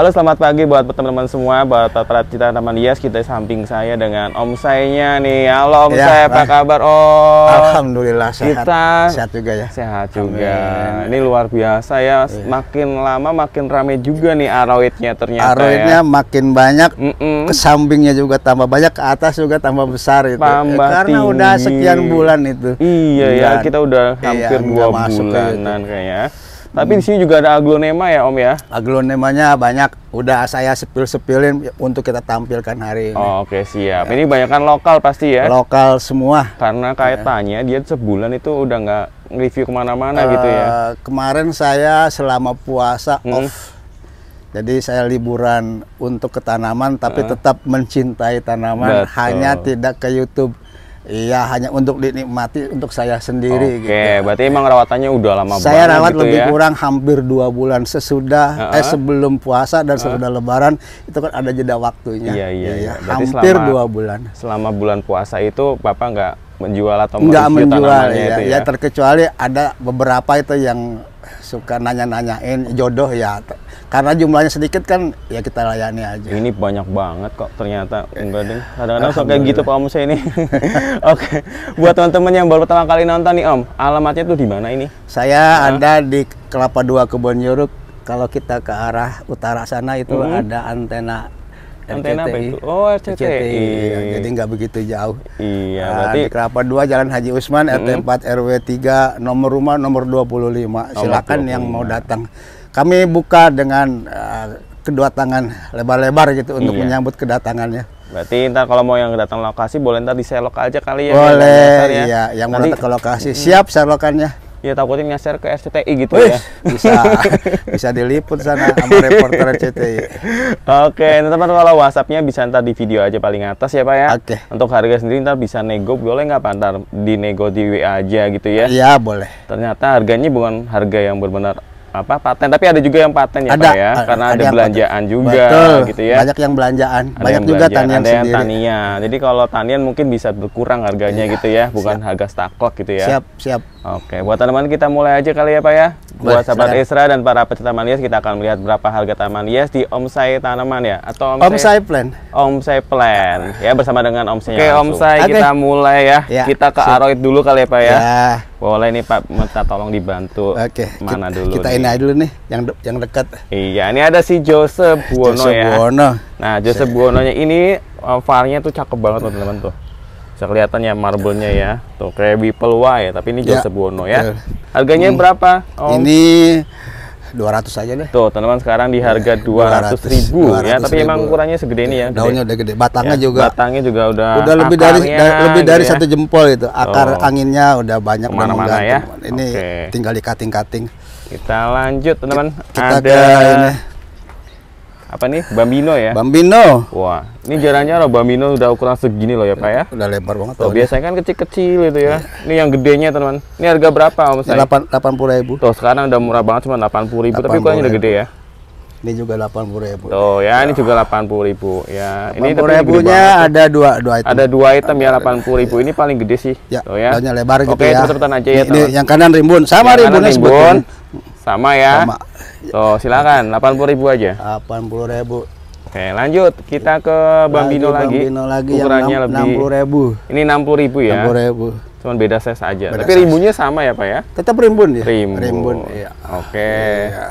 Halo selamat pagi buat teman-teman semua, buat para cita teman Hias kita samping saya dengan Om Sainya nih. Halo Om ya, Sai, apa kabar Om? Alhamdulillah sehat. Kita sehat juga ya. Sehat juga. Amin. Ini luar biasa ya, iya. makin lama makin rame juga nih arawitnya ternyata. arawitnya ya. makin banyak, mm -mm. sampingnya juga tambah banyak, ke atas juga tambah besar itu. Tambah eh, karena tinggi. udah sekian bulan itu. Iya ya, kita udah iya, hampir iya, dua bulanan kayaknya. Tapi hmm. di sini juga ada aglonema ya Om ya? Aglonemanya banyak. Udah saya sepil-sepilin untuk kita tampilkan hari ini. Oh, Oke okay, siap. Ya. Ini kan lokal pasti ya? Lokal semua. Karena ya. kaitannya ya. dia sebulan itu udah nggak review kemana-mana uh, gitu ya? Eh, kemarin saya selama puasa hmm. off. Jadi saya liburan untuk ke tanaman, tapi uh. tetap mencintai tanaman. Betul. Hanya tidak ke YouTube Iya, hanya untuk dinikmati untuk saya sendiri. Oke, gitu. Ya. berarti emang rawatannya udah lama saya banget. Saya rawat gitu lebih ya? kurang hampir dua bulan sesudah uh -huh. eh sebelum puasa dan uh -huh. sesudah Lebaran itu kan ada jeda waktunya. Iya iya. iya. iya. Hampir selama, dua bulan. Selama bulan puasa itu bapak nggak menjual atau nggak menjual ya, itu ya. ya terkecuali ada beberapa itu yang suka nanya-nanyain jodoh ya karena jumlahnya sedikit kan ya kita layani aja ini banyak banget kok ternyata enggak iya. deh kadang-kadang suka kayak gitu pak Om saya ini oke buat teman-teman yang baru pertama kali nonton nih Om alamatnya tuh di mana ini saya nah. ada di Kelapa Dua Kebon Yuruk kalau kita ke arah utara sana itu hmm. ada antena antena apa itu? Oh, RCTI. RCTI. Ya, jadi nggak begitu jauh. Iya, nah, berarti di Kelapa 2 Jalan Haji Usman mm -hmm. RT 4 RW 3 nomor rumah nomor 25. Silakan oh, yang mau datang. Kami buka dengan uh, kedua tangan lebar-lebar gitu untuk iya. menyambut kedatangannya. Berarti ntar kalau mau yang datang lokasi boleh ntar di selok aja kali ya. Boleh, ya, iya. Yang mau datang ke lokasi siap selokannya. Ya takutnya nyasar ke SCTI gitu Wih, ya. Bisa bisa diliput sana sama reporter SCTI Oke, teman-teman kalau WhatsAppnya bisa ntar di video aja paling atas ya Pak ya. Oke. Untuk harga sendiri ntar bisa nego boleh nggak Pak ntar dinego di WA aja gitu ya. Iya boleh. Ternyata harganya bukan harga yang benar-benar apa paten tapi ada juga yang paten ya ada, Pak ya karena ada, ada belanjaan juga Betul. gitu ya banyak yang belanjaan ada banyak yang juga belanjaan, tanian ada yang sendiri. tanian jadi kalau tanian mungkin bisa berkurang harganya ya, gitu ya bukan siap. harga stakok gitu ya siap siap oke buat teman-teman kita mulai aja kali ya Pak ya buat Baik, sahabat silakan. Isra dan para pecinta tanaman hias kita akan melihat berapa harga tanaman hias di Omsai Tanaman ya atau Omsai, Omsai Plan Omsai Plan ya bersama dengan Omsai Oke Omsai okay. kita mulai ya. ya kita ke Aroid dulu kali ya Pak ya, ya. Boleh nih Pak minta tolong dibantu Oke. mana kita, dulu kita ini aja dulu nih yang de yang dekat. Iya, ini ada si Joseph Buono Joseph ya. Buono. Nah, Joseph Buono Buononya ini uh, eh, farnya tuh cakep banget tuh teman-teman tuh. Bisa kelihatan ya marble-nya ya. Tuh kayak Beeple Y, tapi ini Joseph ya. Buono ya. Harganya hmm. berapa? Om? Ini 200 aja deh. Tuh, teman-teman sekarang di harga 200.000 ya, 200 ribu 200 ya, tapi ribu. emang ukurannya segede ini ya. Gede. Daunnya udah gede, batangnya ya, juga. Batangnya juga udah udah lebih dari da lebih dari gitu ya. satu jempol itu. Akar oh. anginnya udah banyak mana-mana ya. Ini okay. tinggal dikating-kating. Kita lanjut teman-teman. Ada ini. apa nih? Bambino ya? Bambino. Wah, ini jarangnya loh Bambino udah ukuran segini loh ya Pak ya? Udah lebar banget. Tuh, ya. biasanya kan kecil-kecil itu ya. iya. Ini yang gedenya teman-teman. Ini harga berapa Om Saya? Delapan puluh ribu. Tuh sekarang udah murah banget cuma delapan puluh ribu tapi ukurannya udah gede ya? Ini juga 80 ribu. Oh ya, ya. ini juga 80 ribu. Ya, 80 ini ribunya ada dua dua item. Ada dua item ya 80 ribu. Ya. Ini paling gede sih. Ya, oh, ya. banyak lebar gitu Oke, ya. Oke, terus aja ya. Ini, yang kanan rimbun, sama yang rimbun. Sama ya. Sama. Oh, silakan 80 ribu aja. 80 ribu. Oke, lanjut kita ke Bambino lagi. Bambino lagi ukurannya yang 60 ribu. Ini 60 ribu ya. 60 ribu cuman beda size aja. Beda Tapi size. rimbunnya sama ya, Pak ya? Tetap rimbun ya. Rimbun. rimbun iya. Oke. Iya.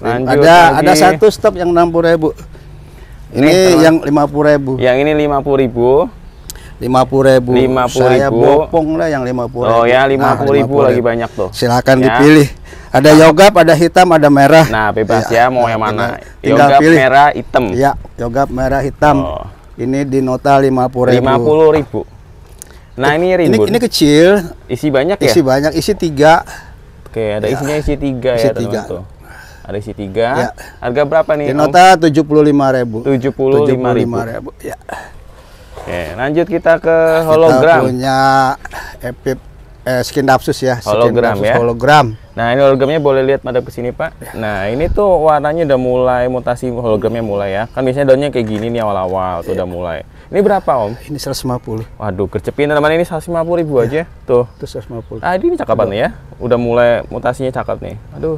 Lanjut ada lagi. ada satu stok yang enam 60.000. Ini, ini yang lima puluh ribu. Yang ini lima puluh ribu. lima puluh ribu. bopong lah yang lima ribu. Oh ya lima nah, ribu, lagi banyak tuh. Silakan ya. dipilih. Ada nah. yogap, ada hitam, ada merah. Nah bebas ya, ya mau yang mana. Nah, yoga merah, hitam. Ya, yoga merah, hitam. Oh. Ini di nota lima puluh ribu. Lima puluh ribu. Nah ini ribu. Ini, ini kecil. Isi banyak ya? Isi banyak, isi tiga. Oke, ada ya. isinya isi tiga ya, isi ya. Teman -teman. Ada isi tiga. Ya. Harga berapa nih? Denota tujuh puluh lima ribu. Tujuh puluh lima ribu. Ya. Oke, lanjut kita ke kita hologram. Kita punya Epip eh, skin dapsus ya. hologram dapsus, ya. Hologram. Nah ini hologramnya boleh lihat pada kesini pak. Ya. Nah ini tuh warnanya udah mulai mutasi hologramnya mulai ya. Kan biasanya daunnya kayak gini nih awal-awal tuh iya. udah mulai. Ini berapa om? Ini 150. Waduh kercepin teman ini 150 ribu ya. aja tuh. Itu 150. Ah ini cakep nih ya. Udah mulai mutasinya cakep nih. Aduh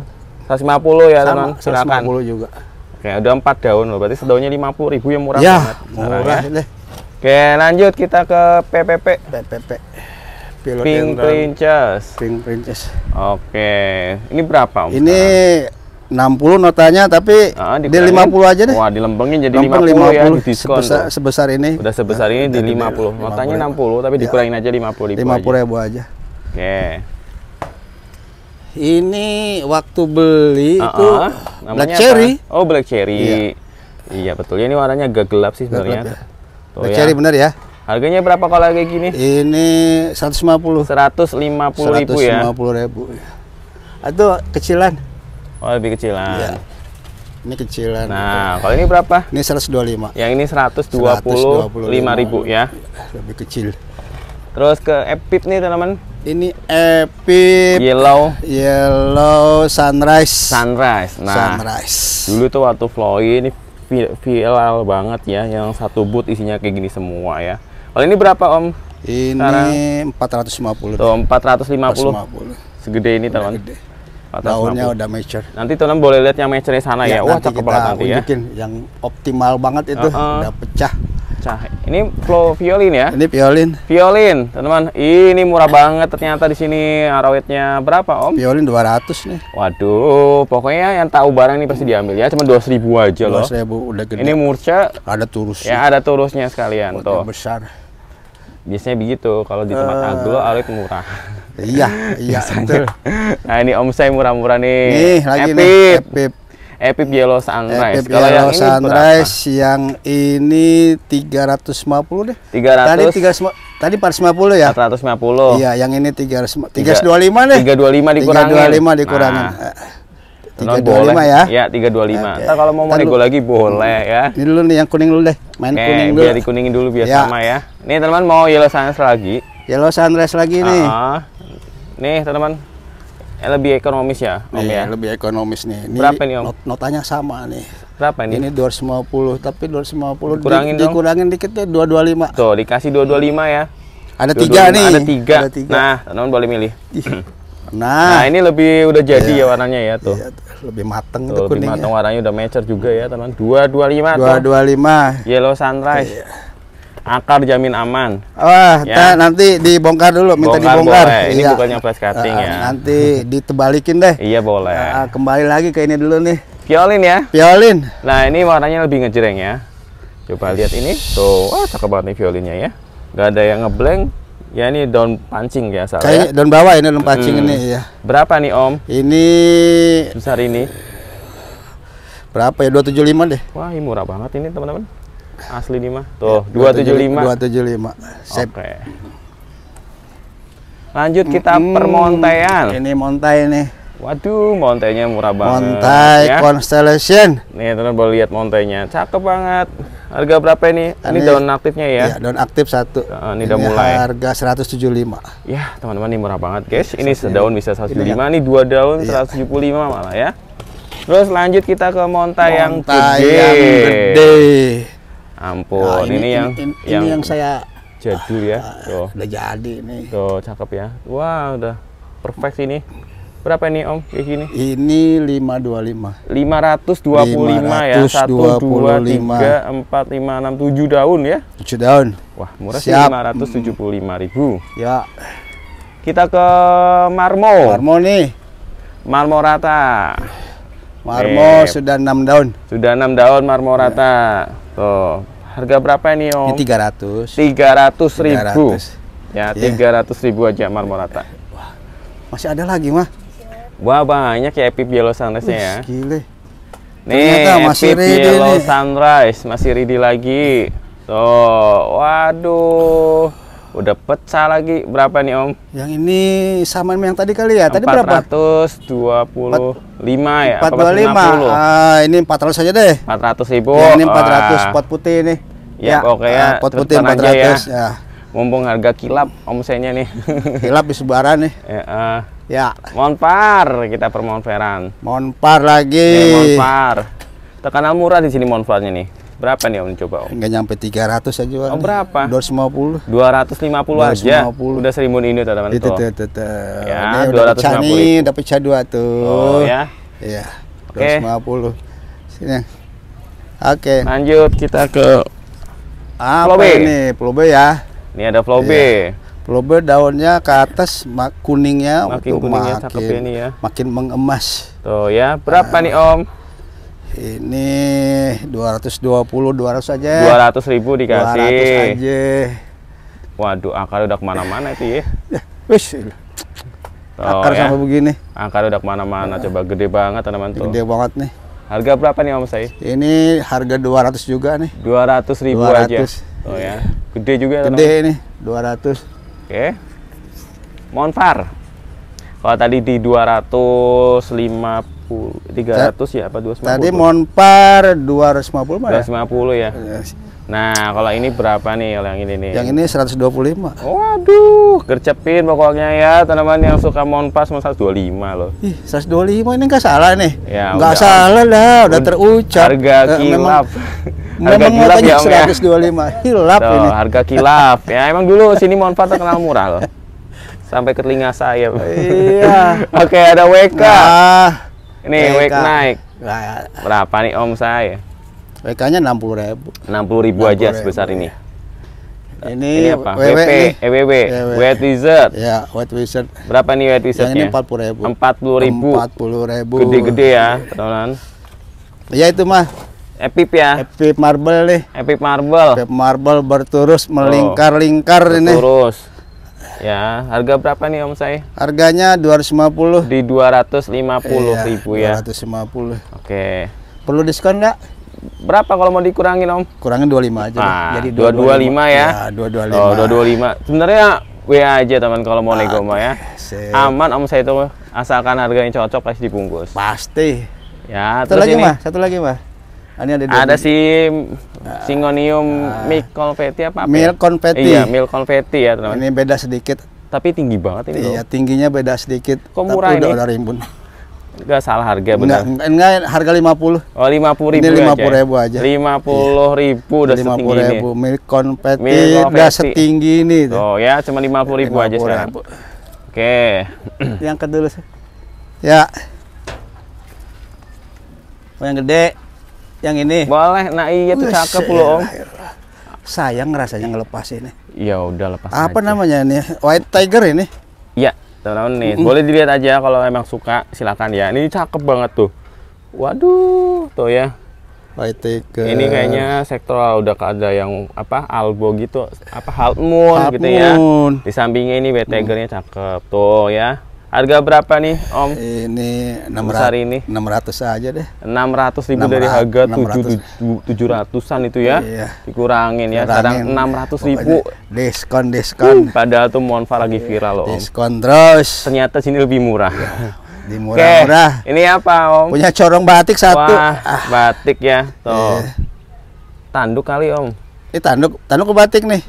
150 ya teman silakan 150 juga oke udah 4 daun loh berarti sedaunnya 50 ribu yang murah ya, banget murah ya. oke lanjut kita ke PPP PPP Pilot Pink Princess Pink Princess oke ini berapa om ini sekarang? 60 notanya tapi nah, di 50 aja deh. Wah, dilembengin jadi Lempeng 50, 50 ya di diskon. Sebesar, sebesar ini. Udah sebesar nah, ini di 50. 50. Notanya 50 tapi ya. dikurangin aja 50 ribu 50 aja. ribu aja. Oke. Okay. Ini waktu beli uh -uh. itu ah. Namanya black cherry. Oh, black cherry. Iya. iya, betul. ini warnanya agak gelap sih sebenarnya. Gelap, ya. black ya. cherry bener ya. Harganya berapa kalau kayak gini? Ini 150. 150 ribu ya. 150 ribu. Atau ya. kecilan. Oh, lebih kecilan. Iya. Ini kecilan. Nah, kalau ini berapa? Ini 125. Yang ini 125 ribu ya. Iya. Lebih kecil. Terus ke Epip nih teman-teman. Ini Epip Yellow Yellow Sunrise Sunrise Nah Sunrise Dulu tuh waktu Floy ini viral banget ya Yang satu boot isinya kayak gini semua ya Kalau ini berapa om? Ini Sekarang? 450 Tuh 450 450 Segede ini teman daunnya udah mature. Nanti teman boleh lihat yang mature sana ya. ya. Wah, cakep banget nanti ya. Yang optimal banget itu uh -uh. udah pecah pecah. Ini flow violin ya? Ini violin. Violin, teman-teman. Ini murah banget ternyata di sini arawitnya berapa, Om? Violin 200 nih. Waduh, pokoknya yang tahu barang ini pasti diambil ya. Cuma 2000 aja loh. 2000 udah gede. Ini murca ada turusnya. Ya, ada turusnya sekalian Buat tuh. besar. Biasanya begitu kalau di tempat uh, aglo arawit murah. Iya, iya Nah, ini Om saya murah-murah nih. Nih, lagi Epip. nih. Epip. Epic Yellow Sunrise. Epic Kalau Yellow yang ini Sunrise berapa? yang ini 350 deh. 300. Tadi 350 Tadi 450 ya? 450. Iya, yang ini 300, 325 deh. 325 dikurangin. 325 dikurangin. Nah. 325 eh, boleh. ya? Iya, 325. Okay. Eh, ntar kalau mau nego lagi boleh ya. Ini dulu nih yang kuning dulu deh. Main okay, kuning dulu. Biar dikuningin dulu biar ya. sama ya. Nih teman mau yellow sunrise lagi. Yellow sunrise lagi nih. Uh ah. -huh. Nih teman-teman Eh, lebih ekonomis ya, Om nih, iya, ya? lebih ekonomis nih. Ini Berapa nih, Om? Not, notanya sama nih. Berapa ini? Ini 250, tapi 250 dikurangin, di, dikurangin dikit deh 225. Tuh, dikasih 225 ya. Ada 225, tiga nih. Ada tiga. Ada tiga. Nah, teman boleh milih. Nah, nah, ini lebih udah jadi iya, ya warnanya ya tuh. Iya, lebih mateng tuh, tuh kuningnya. Lebih mateng warnanya udah mature juga ya, teman. 225 225. 225. Yellow Sunrise. Iya akar jamin aman. Wah, ya. nanti dibongkar dulu, minta bongkar, dibongkar. Boleh. Ini iya. bukannya flash cutting uh, ya. Nanti ditebalikin deh. Iya boleh. Uh, kembali lagi ke ini dulu nih. Piolin ya. Piolin. Nah ini warnanya lebih ngejreng ya. Coba lihat ini. Tuh, wah cakep banget nih violinnya ya. Gak ada yang ngeblank. Ya ini daun pancing ya salah. Kayak ya. daun bawah ini daun pancing hmm. ini ya. Berapa nih Om? Ini besar ini. Berapa ya? 275 deh. Wah, ini murah banget ini teman-teman asli nih mah. Tuh, ya, 275. 275. Sip. Oke. Okay. Lanjut kita hmm, permontean. Ini montai nih. Waduh, montainya murah banget. Montai ya. Constellation. Nih, teman boleh lihat montainya. Cakep banget. Harga berapa ini? Ini, ini daun aktifnya ya? Iya, daun aktif satu. Uh, ah, ini, ini udah mulai. Harga 175. Ya, teman-teman ini murah banget, guys. Ini sedaun bisa 175, ini, iya, iya. ini dua daun ya. 175 malah ya. Terus lanjut kita ke montai, yang gede. Yang gede ampun nah, ini, ini ini yang ini, yang, yang saya jadul ya ah, tuh. udah jadi ini tuh cakep ya wah wow, udah perfect ini berapa ini om kayak gini ini 525 525 ya 125 2 3 7 daun ya 7 daun wah murah Siap. sih 575 ribu ya kita ke Marmo Marmo nih Marmo rata Marmo nih. Eh, sudah 6 daun sudah 6 daun Marmo ya. rata ya. tuh Harga berapa ini Om? Ini 300. 300 ribu. 300. Ya, yeah. 300 ribu aja Marmorata. Wah, masih ada lagi mah. Wah banyak ya epip Yellow Sunrise-nya ya. Gile. Nih, masih epip ready Yellow nih. Sunrise masih ready lagi. Tuh, waduh. Udah pecah lagi. Berapa nih, Om? Yang ini sama yang tadi kali ya. Tadi 420. berapa? 420. 5 ya? 425. uh, ah, ini 400 aja deh. 400 ribu. Ya, ini 400 oh. pot putih ini Ya, ya oke ya. Uh, ah, pot putih 400 ya. ya. Mumpung harga kilap omsetnya nih. kilap di sebaran nih. Ya, uh, ya. Mohon par kita per Mount Veran. Mohon par lagi. Ya, mohon par. Terkenal murah di sini Mount nih. Berapa nih Om coba Om? Nggak nyampe 300 aja Om. Oh, berapa? 250. 250 aja. 250. Udah serimun ini teman-teman itu, tuh. tuh, tuh. Ya, ini 250. Udah pecah dua udah tuh. Oh ya. Iya. Oke. Okay. 250. Sini. Oke. Okay. Lanjut kita ke apa B. ini? Pulau B ya. Ini ada Pulau B. Iya. Pulau B daunnya ke atas mak kuningnya makin kuningnya makin, ini ya. Makin mengemas. Tuh ya. Berapa nah. nih Om? Ini 220 200 aja. 200 ribu dikasih. 200 aja. Waduh, akar udah kemana-mana itu ya. ya wis. akar ya. sama begini. Akar udah kemana-mana. Coba gede banget teman-teman tuh. Gede banget nih. Harga berapa nih Om Saya? Ini harga 200 juga nih. 200 ribu 200. aja. Oh ya. Gede juga ya, Gede ini 200. Oke. Monfar. Kalau tadi di 250 250 300 ya apa 250? Tadi monpar 250 mah ya? 250 ya. Nah, kalau ini berapa nih kalau yang ini nih? Yang ini 125. Waduh, gercepin pokoknya ya teman-teman yang suka monpar mau 125 loh. Ih, 125 ini enggak salah nih. Ya, enggak udah, salah dah udah terucap. Harga eh, kilap. harga memang kilap ya, Om ya. 125 kilap Tuh, ini. harga kilap. ya, emang dulu sini monpar terkenal murah loh. Sampai ke telinga saya. Iya. Oke, ada WK. Nah. Ini WK, WK naik. Berapa nih Om saya? WK-nya 60 ribu. 60 ribu 60 aja ribu. sebesar ini. Iya. Ini, ini apa? WW, WP, nih. EWW, Wet Wizard. Ya, Wet Wizard. Berapa nih Wet Wizardnya? Yang ini 40 ribu. 40 ribu. 40 ribu. Gede-gede ya, teman. Ya itu mah. Epip ya. Epip marble nih. Epip marble. Epip marble berturus melingkar-lingkar ini. Berturus. Ya, harga berapa nih Om saya? Harganya 250. Di 250 iya, ribu ya. 250. Oke. Perlu diskon nggak? Berapa kalau mau dikurangin Om? Kurangin 25 aja. Nah, Jadi 225, 225 ya. Ya, 225. Oh, 225. Sebenarnya WA aja teman kalau mau nego mah ya. Sip. Aman Om saya itu asalkan harganya cocok pasti dibungkus. Pasti. Ya, satu terus lagi mah, satu lagi mah. Ah, ini ada, ada si ah. Singonium nah, milk confetti apa? apa ya? milk confetti. Iya, milk confetti ya, teman. Ini beda sedikit. Tapi tinggi banget ini. Iya, loh. tingginya beda sedikit. Kok murah tapi Udah, ini? Enggak salah harga benar. Enggak, enggak harga 50. Oh, 50 ribu. Ini 50 aja. Ya? ribu aja. 50 iya. ribu udah 50 setinggi ribu. ini. Milk confetti milk confetti. udah setinggi ini. Tuh. Oh, ya cuma 50 ribu 50 aja ribu. sekarang. Ribu. Oke. Yang kedua. sih. Ya. Oh, yang gede. Yang ini? Boleh. Nah, iya tuh cakep loh, Om. Sayang rasanya ngelepas ini. Ya udah lepas. Apa aja. namanya ini? White Tiger ini? Ya teman-teman nih. Mm Boleh dilihat aja kalau emang suka silakan ya. Ini cakep banget tuh. Waduh, tuh ya. White Tiger. Ini kayaknya sektoral udah ada yang apa albo gitu, apa half gitu moon. ya. Di sampingnya ini white mm. tigernya cakep tuh ya. Harga berapa nih, Om? Ini 600 hari ini. 600 aja deh. 600 ribu 600, dari harga 700 ratusan an itu ya. Iya. Dikurangin ya. Kurangin. Sekarang 600 ribu. Diskon diskon. Uh, padahal tuh Monfa lagi iya. viral loh. Diskon terus. Ternyata sini lebih murah. Iya. Di murah-murah. Oke, Ini apa, Om? Punya corong batik satu. Wah, ah. batik ya. Tuh. Iya. Tanduk kali, Om. Ini tanduk, tanduk ke batik nih.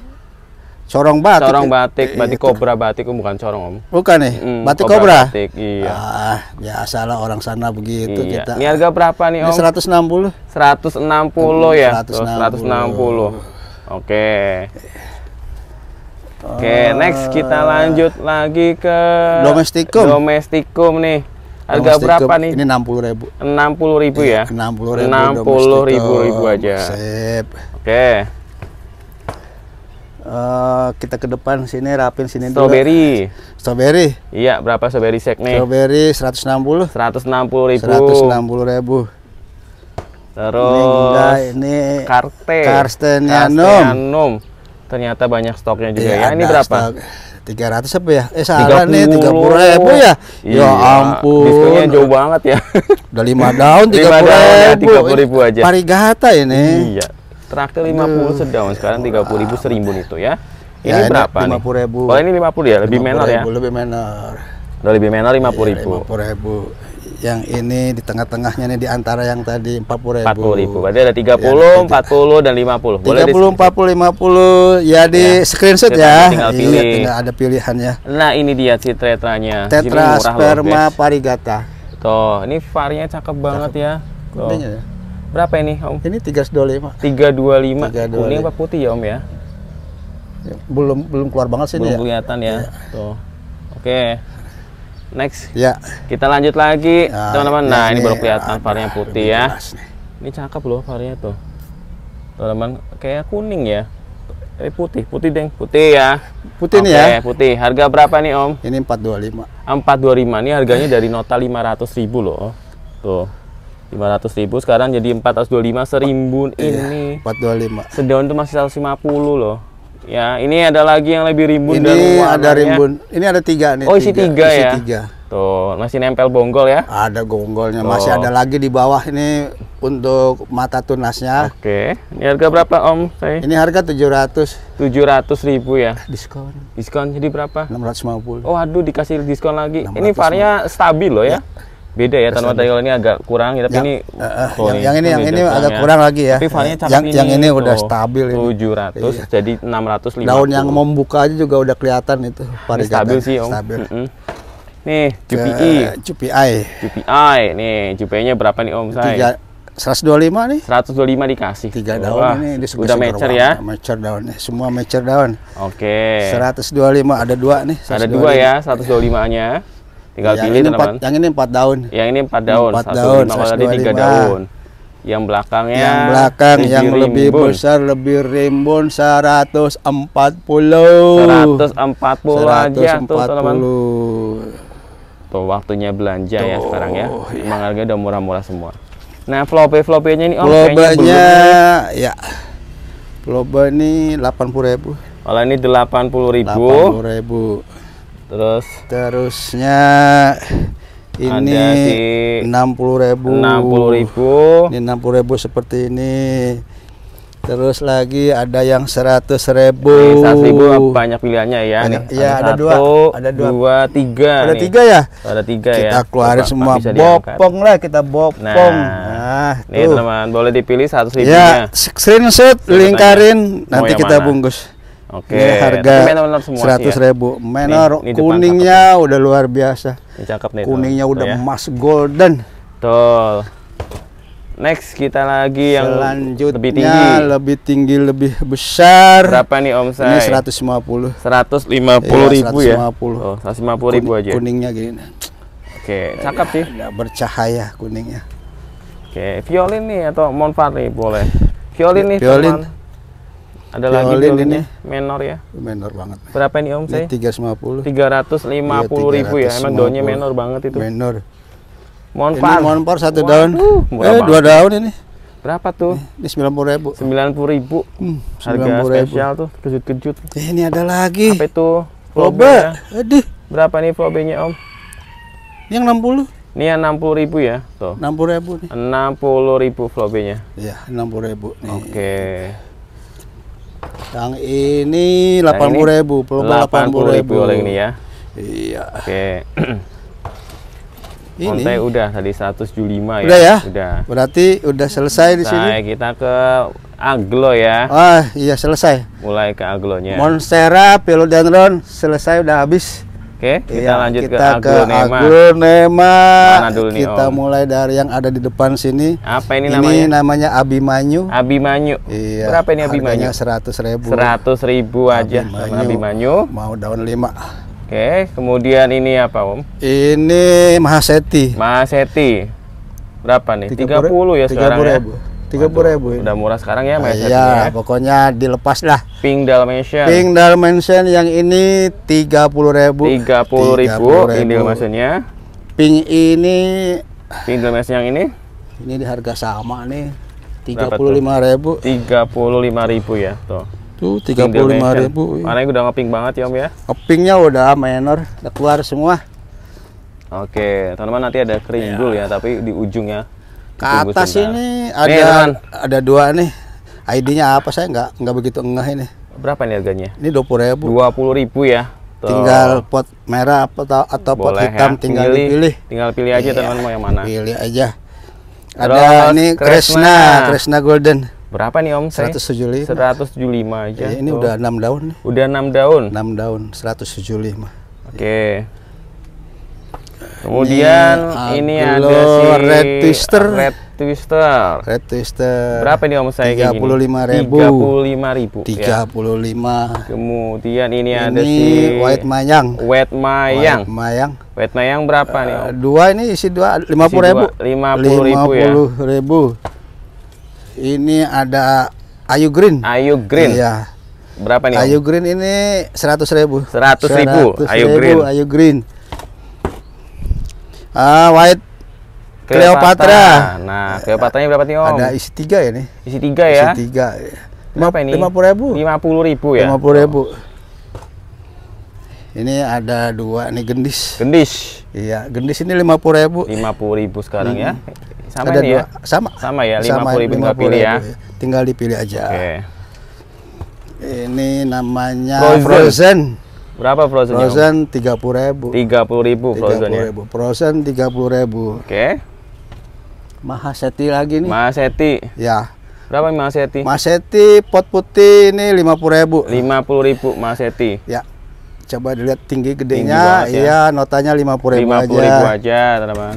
Corong batik. Corong batik, ya? batik kobra batik bukan corong om. Bukan nih, mm, batik kobra. Batik, iya. Ah, salah orang sana begitu iya. kita. Ini harga berapa nih om? puluh. Seratus enam puluh ya. Seratus enam puluh. Oke. Oke, eh, next kita lanjut lagi ke domestikum. Domestikum nih. Harga domestikum, berapa nih? Ini 60 ribu. 60 ribu ya? puluh ribu. 60 ribu, iya, ya? ribu, ribu aja. Sip. Oke. Eh, kita ke depan sini rapin sini strawberry. dulu. Strawberry. Iya, berapa strawberry sek nih? Strawberry 160. 160 ribu. 160 ribu. Terus ini, ini karte. Karstenianum. Karstenianum. Ternyata banyak stoknya juga iya, ya. Ini berapa? Stok. 300 apa ya? Eh saran 30. nih 30 ribu ya. ya iya, ya ampun. Diskonnya jauh banget ya. Udah 5 daun 30 5 daun, ya, ribu. Ya, 30 ribu aja. Parigata ini. Iya terakhir 50 Aduh. sedang sekarang 30 ribu serimbun itu ya. Ini ya, berapa ini 50 nih? ribu. Oh ini 50 ya, lebih 50 menor ya? ribu, ya? Lebih menor. Udah lebih menor 50 iya, ribu. Ya, 50 ribu. Yang ini di tengah-tengahnya nih di antara yang tadi 40 ribu. 40 ribu. Berarti ada 30, ya, 40 dan 50. Boleh 30, 40, 50. Ya di ya. screenshot Kita ya. Tinggal iya, pilih. Iya, tinggal ada pilihannya. Nah, ini dia si tetranya. Tetra Sperma Parigata. Tuh, ini varinya cakep banget cakep. ya. Tuh. Berapa ini, Om? Ini 325. 325. 325. Kuning apa putih ya, Om ya? ya? Belum belum keluar banget sih belum ini. Belum ya. kelihatan ya. ya. Tuh. Oke. Okay. Next. Ya. Kita lanjut lagi, ya, teman-teman. Nah, nah, ini, ini baru kelihatan varian varian putih ya. Ini cakep loh varian tuh. Teman-teman, kayak kuning ya. Eh putih, putih deng, putih ya. Putih okay, nih ya. putih. Harga berapa nih, Om? Ini 425. 425. Ini harganya dari nota ribu loh. Tuh. 500 ribu sekarang jadi 425 seribu iya, ini iya, 425 sedaun itu masih 150 loh ya ini ada lagi yang lebih rimbun ini ada rimbun ini ada tiga nih oh isi tiga, tiga isi ya tiga. tuh masih nempel bonggol ya ada bonggolnya tuh. masih ada lagi di bawah ini untuk mata tunasnya oke ini harga berapa om saya ini harga 700 700 ribu ya diskon diskon jadi berapa 650 oh aduh dikasih diskon lagi 650. ini varnya stabil loh ya, ya beda ya tanaman tadi ini agak kurang ya tapi yang, ini uh, oh, yang, yang ini yang ini kurang agak ya. kurang lagi ya. Tapi ya. yang ini, yang ini tuh, udah stabil ini. 700 iya. jadi 650. Daun yang membuka aja juga udah kelihatan itu ini Stabil sih, Om. Stabil. Mm -hmm. Nih, CPI. Eh, CPI. CPI. Nih, CPI-nya berapa nih, Om? Saya 125 nih. 125 dikasih. Tiga daun Wah, ini di Udah mecer ya. Mecer daun nih, semua mecer daun. Oke. Okay. 125 ada dua nih. 125. Ada dua ya, 125-nya. Tinggal yang pilih ini teman. 4, yang ini empat daun. Yang ini empat daun. Empat daun. Kalau tadi tiga daun. Yang belakangnya yang belakang yang rimbun. lebih besar lebih rimbun 140. 140 140 aja tuh teman. Tuh waktunya belanja ya tuh, ya sekarang ya. ya. Emang harga udah murah-murah semua. Nah, floppy floppy-nya ya. ini om Floppy-nya ya. Floppy ini 80.000. Kalau ini 80.000. 80.000. Terus terusnya ini enam puluh ribu. Enam puluh ribu. Ini enam puluh ribu seperti ini. Terus lagi ada yang seratus ribu. Seratus ribu banyak pilihannya ya. Banyak, ya ada, satu, dua, ada dua, dua tiga. Ada nih. tiga ya. Ada tiga kita ya. Kita keluarin semua. Bopong lah kita bopong. Nah, nah ini teman boleh dipilih seratus ribunya. Ya, screenshot, lingkarin, nanti kita bungkus. Oke. Ini harga ya. seratus ribu. Menor kuningnya cakep. udah luar biasa. Ini cakep nih. Kuningnya tuh, udah tuh ya. emas golden. Tol. Next kita lagi yang Selanjutnya, lebih tinggi. lebih tinggi, lebih besar. Berapa nih Om Sai? Ini 150. 150 puluh ribu 150. Iya, ya? Oh, 150 ribu aja. Kuningnya gini. Oke, cakep sih. Ya, bercahaya kuningnya. Oke, violin nih atau monfar nih boleh. Violin nih. Violin. Teman ada Violin lagi ini ya? menor ya. Menor banget. Berapa ini Om saya? Tiga ratus lima puluh ribu ya. Emang daunnya menor banget itu. Menor. Monpar. Ini monpar satu Waduh, daun. Eh, dua daun ini. Berapa tuh? Ini sembilan puluh ribu. Sembilan puluh ribu. Hmm, Harga spesial tuh kejut-kejut. Eh, ini ada lagi. Apa itu? Flobe. Aduh. Berapa nih flobenya Om? Ini yang puluh. Ini yang puluh ribu ya, tuh. Enam puluh ribu Enam puluh ribu flobenya. Iya, puluh ribu. Oke. Okay. Yang ini 80 ribu, pelubang 80 ribu oleh ini ya. Iya. Oke. ini Montai udah tadi 175 ya. Udah ya? Udah. Berarti udah selesai di sini. kita ke Aglo ya. Ah, iya selesai. Mulai ke Aglonya. Monstera Philodendron selesai udah habis. Oke, okay, kita ya, lanjut kita ke Agul Nema. Aglonema. nih, kita om? mulai dari yang ada di depan sini. Apa ini, ini namanya? Ini namanya Abimanyu. Abimanyu. Iya. Berapa ini Abimanyu? Seratus ribu. Seratus ribu aja Abimanyu. Abimanyu. Mau daun lima. Oke, okay, kemudian ini apa Om? Ini Mahaseti. Mahaseti. Berapa nih? Tiga puluh ya 30 sekarang ya? ribu. ya? tiga puluh ribu ya? udah murah sekarang ya mas ya, pokoknya dilepas lah pink dalmatian pink dalmatian yang ini tiga puluh ribu tiga puluh ribu pink dalmatiannya pink ini pink dalmatian yang ini ini di harga sama nih tiga puluh lima ribu tiga puluh lima ribu ya tuh tuh tiga puluh lima ribu mana iya. yang udah ngeping banget ya om ya ngepingnya udah minor udah keluar semua Oke, teman-teman nanti ada keringgul ya. ya, tapi di ujungnya ke atas Tunggu ini eh, ada nih, ada dua nih. ID-nya apa saya nggak nggak begitu ngeh ini. Berapa nih harganya? Ini dua puluh ribu. Dua puluh ribu ya. Tuh. Tinggal pot merah atau atau pot hitam ya. tinggal pilih, dipilih. Tinggal pilih aja teman iya. teman mau yang mana. Pilih aja. Terus, ada ini Krishna, Krishna Golden. Berapa nih Om? seratus 175. 175 aja. Ya, ini tuh. udah enam daun. Udah enam daun. Enam daun, 175. Oke. Okay. Kemudian ini, ini ada si Red Twister. Red Twister. Red Twister. Berapa nih Om saya Tiga puluh ribu. Tiga puluh lima ribu. Ya. Tiga puluh lima. Kemudian ini, ini ada si White Mayang. White Mayang. White Mayang. White Mayang berapa uh, nih Om? Eh, dua ini isi dua lima puluh ribu. Lima puluh ribu ya. ribu. Ini ada Ayu Green. Ayu Green. Iya. Berapa nih? Ayu Green ini seratus ribu. Seratus ribu. Ayu Green. Ayu Green. Ah, White Cleopatra. Nah, Cleopatra-nya berapa nih, Om? Ada isi tiga ya nih. Isi tiga ya? Isi tiga. Ya. Berapa Lima puluh ribu. Lima puluh ribu ya? Lima puluh ribu. Oh. Ini ada dua nih gendis. Gendis. Iya, gendis ini lima puluh ribu. Lima puluh ribu sekarang ya? hmm. Ya? ya. Sama ada dua, ya? Sama. Sama ya, lima puluh ribu tinggal pilih ya. Tinggal dipilih aja. Oke. Okay. Ini namanya Frozen. Frozen. Berapa frozen? Frozen tiga puluh ribu. Tiga puluh ribu frozen Frozen tiga puluh ribu. Oke. Mahaseti lagi nih. Mahaseti. Ya. Berapa Mahaseti? Mahaseti pot putih ini lima puluh ribu. Lima puluh ribu Mahaseti. Ya. Coba dilihat tinggi gedenya. Tinggi ya. Iya, notanya lima puluh ribu, ribu aja. Lima puluh ribu aja, teman.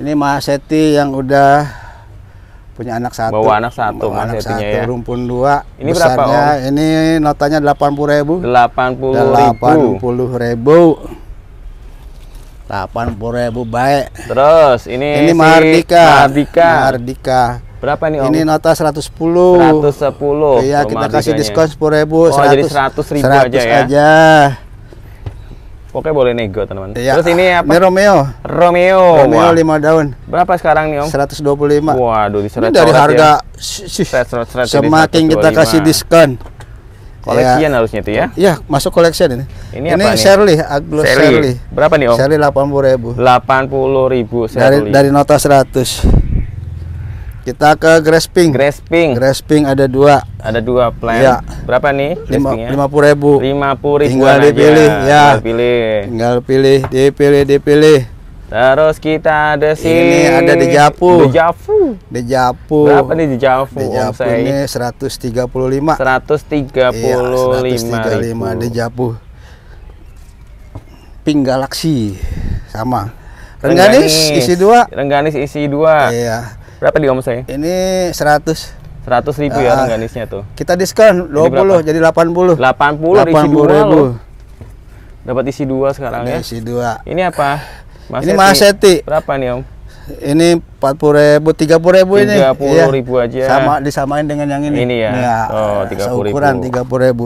Ini Mahaseti yang udah punya anak satu bawa anak satu bawa kan anak satu ya. rumpun dua ini besarnya berapa om? ini notanya delapan puluh ribu delapan puluh delapan puluh ribu delapan puluh ribu baik terus ini ini si Mardika Mardika Mardika berapa nih om? ini nota 110 110 iya kita kasih diskon sepuluh ribu oh, 100, jadi 100 ribu 100 aja ya aja Pokoknya boleh nego teman-teman. Ya, Terus ini apa? Ini Romeo. Romeo. Romeo lima daun. Berapa sekarang nih om? 125. Waduh di Ini dari ya. harga ya. semakin kita kasih diskon. Koleksian ya. harusnya itu ya? Iya, masuk koleksian ini. Ini, ini apa Shirley, Aglo Shirley. Shirley. Berapa nih om? Shirley 80 ribu. 80 ribu Shirley. Dari, dari nota 100. Kita ke grasping. Grasping. Grasping ada dua. Ada dua plan. Ya. Berapa nih? Lima puluh ribu. Lima puluh ribu. Tinggal dipilih. pilih Ya. Tinggal pilih. Tinggal pilih. Dipilih. Dipilih. Terus kita ada sini Ini ada japu di japu Berapa nih japu Dejavu ini tiga puluh lima iya, di japu Pink Galaxy sama. Rengganis, Rengganis isi dua. Rengganis isi dua. Iya. Berapa di kamu saya? Ini 100 seratus ribu ya ah, tuh. Kita diskon 20 jadi, delapan 80. 80, 80 isi ribu. Dapat isi dua sekarang ini ya. Isi dua. Ini apa? ini maseti Berapa nih Om? Ini empat puluh ribu, tiga puluh ribu ini. Tiga puluh iya. ribu aja. Sama disamain dengan yang ini. Ini ya. ya oh, tiga puluh ribu. tiga puluh ribu.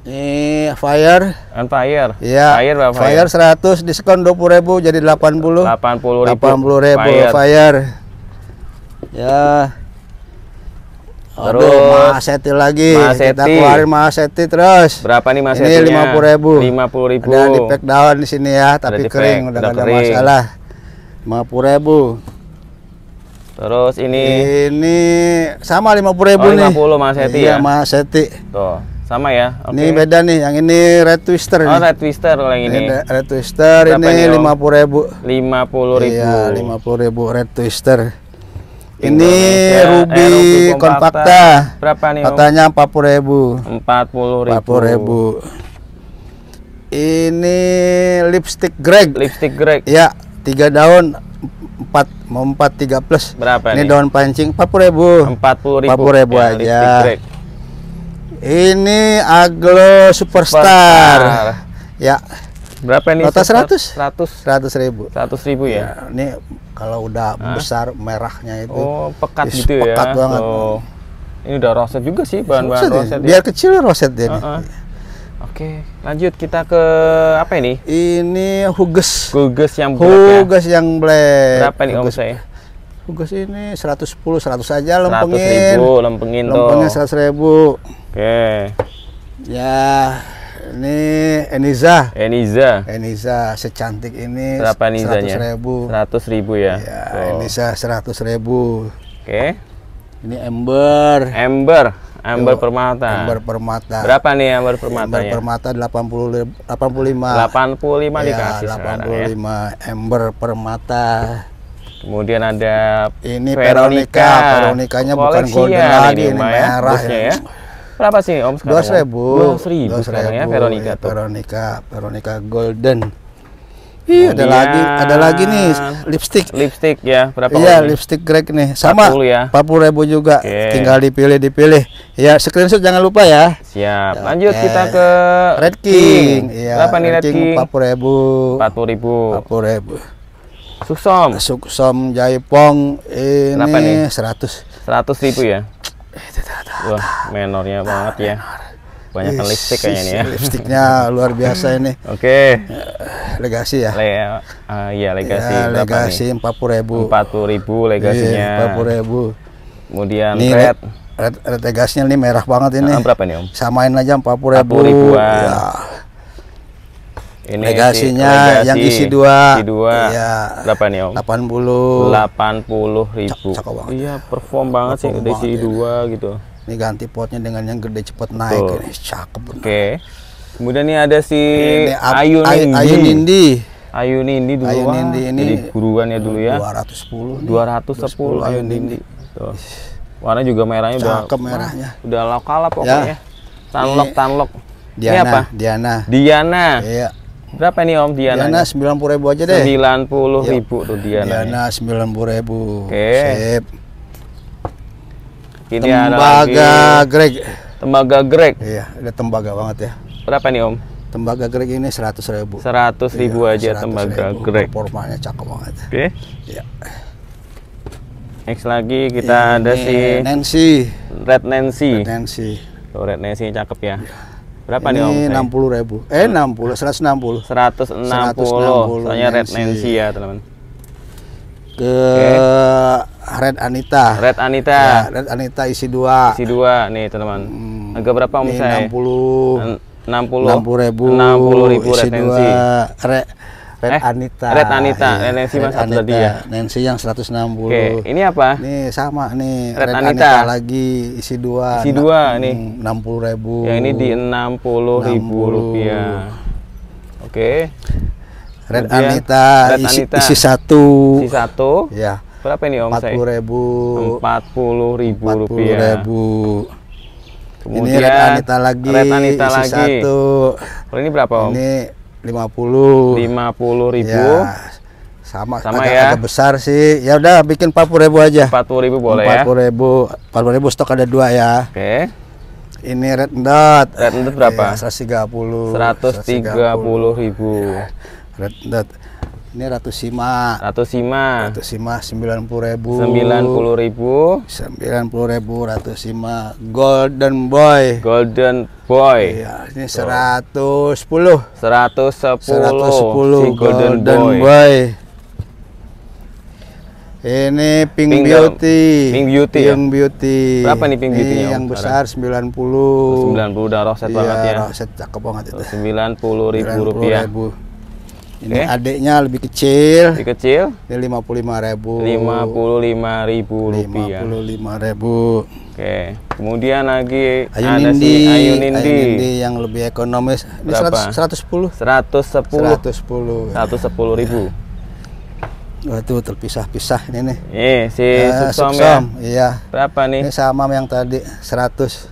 Ini fire. And fire. Iya. Fire Fire? fire 100 diskon 20.000 jadi 80. 80.000. ribu fire. fire. Ya. Terus Aduh, Mas Seti lagi. Mas Seti. Kita keluarin Mas Seti terus. Berapa nih Mas Seti? Ini 50.000. puluh Ada di pack down di sini ya, tapi ada kering, udah, enggak ada kering. masalah. 50.000. Terus ini. Ini sama 50.000 puluh oh, 50 nih. Lima puluh Mas Seti iya, ya. Mas Seti. Tuh. Sama ya. Okay. Ini beda nih, yang ini red twister Oh, red twister kalau yang ini. red twister Berapa ini lima puluh ribu. Lima puluh ribu. Iya, lima puluh ribu red twister. Ini Ruby, eh, Ruby kompakta. Berapa nih? Katanya empat puluh ribu. Empat puluh ribu. Empat puluh ribu. Ini lipstick Greg. Lipstick Greg. Ya, tiga daun empat empat tiga plus berapa ini nih? daun pancing empat puluh ribu empat puluh ribu, Empat puluh ribu ya, aja ini Aglo Superstar. Superstar. Ya. Berapa ini? Rata 100? 100. 100 ribu. 100 ribu ya. ya ini kalau udah Hah? besar merahnya itu. Oh, pekat is, gitu pekat ya. Pekat banget. Oh. Ini udah roset juga sih bahan-bahan roset. roset ya. Biar kecil roset dia. Uh -uh. Nih. Ah, ah. Oke, lanjut kita ke apa ini? Ini huges. Huges yang black. Ya? Huges ya? yang black. Berapa nih huges. om saya? Huges ini 110, 100 aja lempengin. 100 ribu, lempengin, lempengin tuh. Lempengin 100 ribu. Oke. Ya, ini Eniza. Eniza. Eniza secantik ini. Berapa Enizanya? Seratus ribu. Seratus ribu ya. Ya, oh. Eniza seratus ribu. Oke. Ini Ember. Ember. ember Yo, Permata. Ember Permata. Berapa nih Amber Permata? Amber Permata 80 85. 85 ya, dikasih ya. Delapan puluh lima ember Permata. Kemudian ada ini Veronica. Veronica. Veronicanya bukan ya golden lagi ini, ini merah ya. Berapa sih Om sekarang? Dua ribu. Dua ribu sekarang ya Veronica Ya, Veronica, Veronica Golden. Ih, hmm, ada iya. lagi, ada lagi nih lipstick. Lipstick ya, berapa? Iya, lipstick Greg nih. Sama puluh ya. ribu juga. Okay. Tinggal dipilih, dipilih. Ya, screenshot jangan lupa ya. Siap. Ya, Lanjut kita ke Red King. Iya. Berapa nih Red King? puluh ribu. 40 ribu. puluh ribu. Suksom. Suksom Jaipong ini 100. 100 ribu ya. Wah, menornya ah, banget ya. Banyak lipstick kayaknya ini ya. Lipstiknya luar biasa ini. Oke. Okay. Eh, legasi ya. Le uh, iya legasi. Ya, legasi empat puluh ribu. Empat puluh ribu legasinya. Iya, empat puluh ribu. Kemudian ini red. Red, red legasinya ini merah banget ini. Nah, berapa nih om? Samain aja empat puluh ribu. 40 Ya ini legasinya legasi, yang isi dua. Isi dua. Iya. Berapa nih om? 80. 80 ribu. cakep banget. Iya perform ya. banget perform sih udah isi dua iya. gitu. Ini ganti potnya dengan yang gede cepet naik. Tuh. Ini cakep bener. Oke. Okay. Kemudian ini ada si Ayu Nindi. Ayu Nindi. Ayu Nindi dulu. Ayu Nindi ini jadi guruan ya dulu ya. 210. Nih. 210 Ayu Nindi. Tuh. Warna juga merahnya Cakep udah merahnya. Udah lokal lah pokoknya. Ya. Tanlok, tanlok. Diana, ini apa? Diana. Diana. Iya. Berapa nih Om Diana? Diana sembilan puluh ribu aja deh. Sembilan puluh ribu iya. tuh Diana. Diana sembilan puluh ribu. Oke. Okay. Sip. Ini tembaga Greg. Tembaga Greg. Iya, ada tembaga banget ya. Berapa nih Om? Tembaga Greg ini seratus ribu. Seratus ribu iya, aja 100 tembaga ribu. Greg. Performanya cakep banget. Oke. Iya. Next lagi kita ini ada si Nancy. Red Nancy. Red Nancy. Oh, Red Nancy cakep ya. Iya. Berapa ini nih Om? Ini 60 ribu. Eh 60, 160. 160. 160 Soalnya Red Nancy ya teman. teman Ke okay. Red Anita. Red Anita. Ya, Red Anita isi dua. Isi dua nih teman. Hmm. Agak berapa Om ini saya? 60. 60. 60 ribu. 60 ribu isi Red Nancy. Dua. Red Red eh, Anita. Red Anita, iya. Eh, Nancy Red Anita. tadi ya. Nancy yang 160. Oke, ini apa? Nih sama nih, Red, Red Anita. Anita lagi isi dua. Isi dua nih. 60 ribu. Yang ini di 60 ribu rupiah. Oke. Red Red Anita, Red isi, Anita isi satu. Isi satu. Ya. Berapa ini Om 40 saya? ribu. 40 ribu 40 rupiah. ribu. Kemudian ini Red Anita lagi, Red Anita isi lagi. satu. Kalau ini berapa Om? Ini lima puluh lima puluh ribu. Ya, sama sama agak, ya. Agak besar sih. Ya udah bikin empat puluh ribu aja. empat puluh ribu boleh ya? empat puluh ribu empat puluh ribu stok ada dua ya. Oke. Okay. Ini red dot. Red dot berapa? Iya, seratus tiga puluh seratus tiga puluh ribu. Ya, red dot. Ini Ratu Sima. Ratu Sima. Ratu Sima sembilan puluh ribu. Sembilan puluh ribu. Sembilan puluh ribu Ratu Sima. Golden Boy. Golden Boy. Iya, ini Tuh. 110. 110. 110 si Golden, Golden Boy. Boy. Ini Pink, Pink Beauty. Pink Beauty. Ya? Pink ya? Beauty. Berapa nih Pink Beauty-nya? Yang besar sekarang? 90. 90 udah roset iya, banget ya. roset cakep banget itu. 90 ribu 90 rupiah. Ribu. Ini okay. adiknya lebih kecil. Lebih kecil. Ini 55 ribu. 55 ribu rupiah. 55 ribu. Oke, kemudian lagi Ayu ada Nindi, si Ayu Nindi. Ayu Nindi yang lebih ekonomis. Ini Berapa? 100, 110. 110. 110. 110 ribu. Ya. itu terpisah-pisah ini nih. Iya, si uh, Suksom, ya. Iya. Berapa nih? Ini sama yang tadi 100.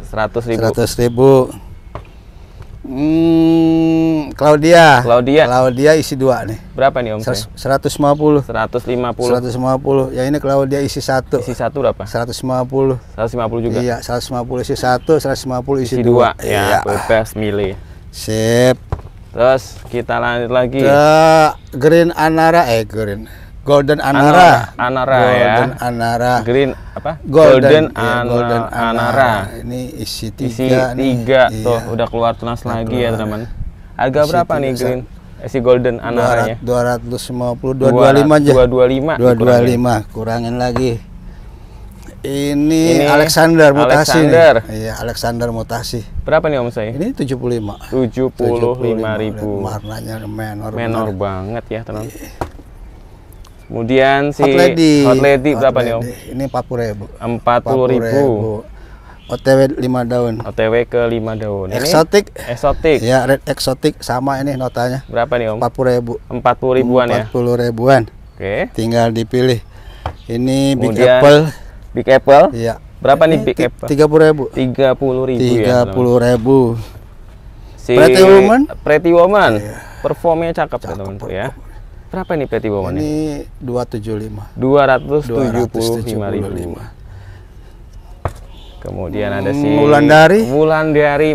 100 ribu. 100 ribu. Hmm, Claudia. Claudia. Claudia isi dua nih. Berapa nih Om? 150. 150. 150. Ya ini Claudia isi satu. Isi satu berapa? 150. 150 juga. Iya, 150 isi satu, 150 isi, isi dua. Iya. Ya, bebas milih. Sip. Terus kita lanjut lagi. Ke Green Anara eh Green. Golden Anara. Anara, Anara ya. Golden ya. Anara. Green apa? Golden, Golden, ya, Ana, Golden Anara. Anara. Ini isi tiga. Isi tiga nih. Iya. tuh iya. udah keluar tunas nah, lagi ya, keluar. ya teman. Harga berapa nih Green? Eh, si Golden Anaranya? Dua ratus lima puluh dua dua lima aja. Dua dua lima. Dua dua lima kurangin lagi. Ini, ini Alexander mutasi. Alexander. Nih. Iya, Alexander mutasi. Berapa nih Om saya? Ini 75. 75.000. Warnanya menor. Menor banget ya, teman. Iya. Kemudian si hot lady, hot lady hot berapa lady. nih Om? Ini 40000 40000 OTW 5 daun. OTW ke 5 daun. Ini eksotik. Eksotik. Ya, red eksotik sama ini notanya. Berapa nih Om? 40000 40000 40 40 ya. 40000 ribuan. Oke. Okay. Tinggal dipilih. Ini Kemudian, Big Apple. Big Apple? Iya. Berapa ini nih eh, Big Apple? 30000 30000 30000 ya. Pretty Woman? Pretty Woman. Yeah. Performnya cakep, ya, cakep ya, teman-teman ya. Berapa nih peti bawah Ini dua dua ratus tujuh lima. puluh 275 ribu. Kemudian ada si bulan dari,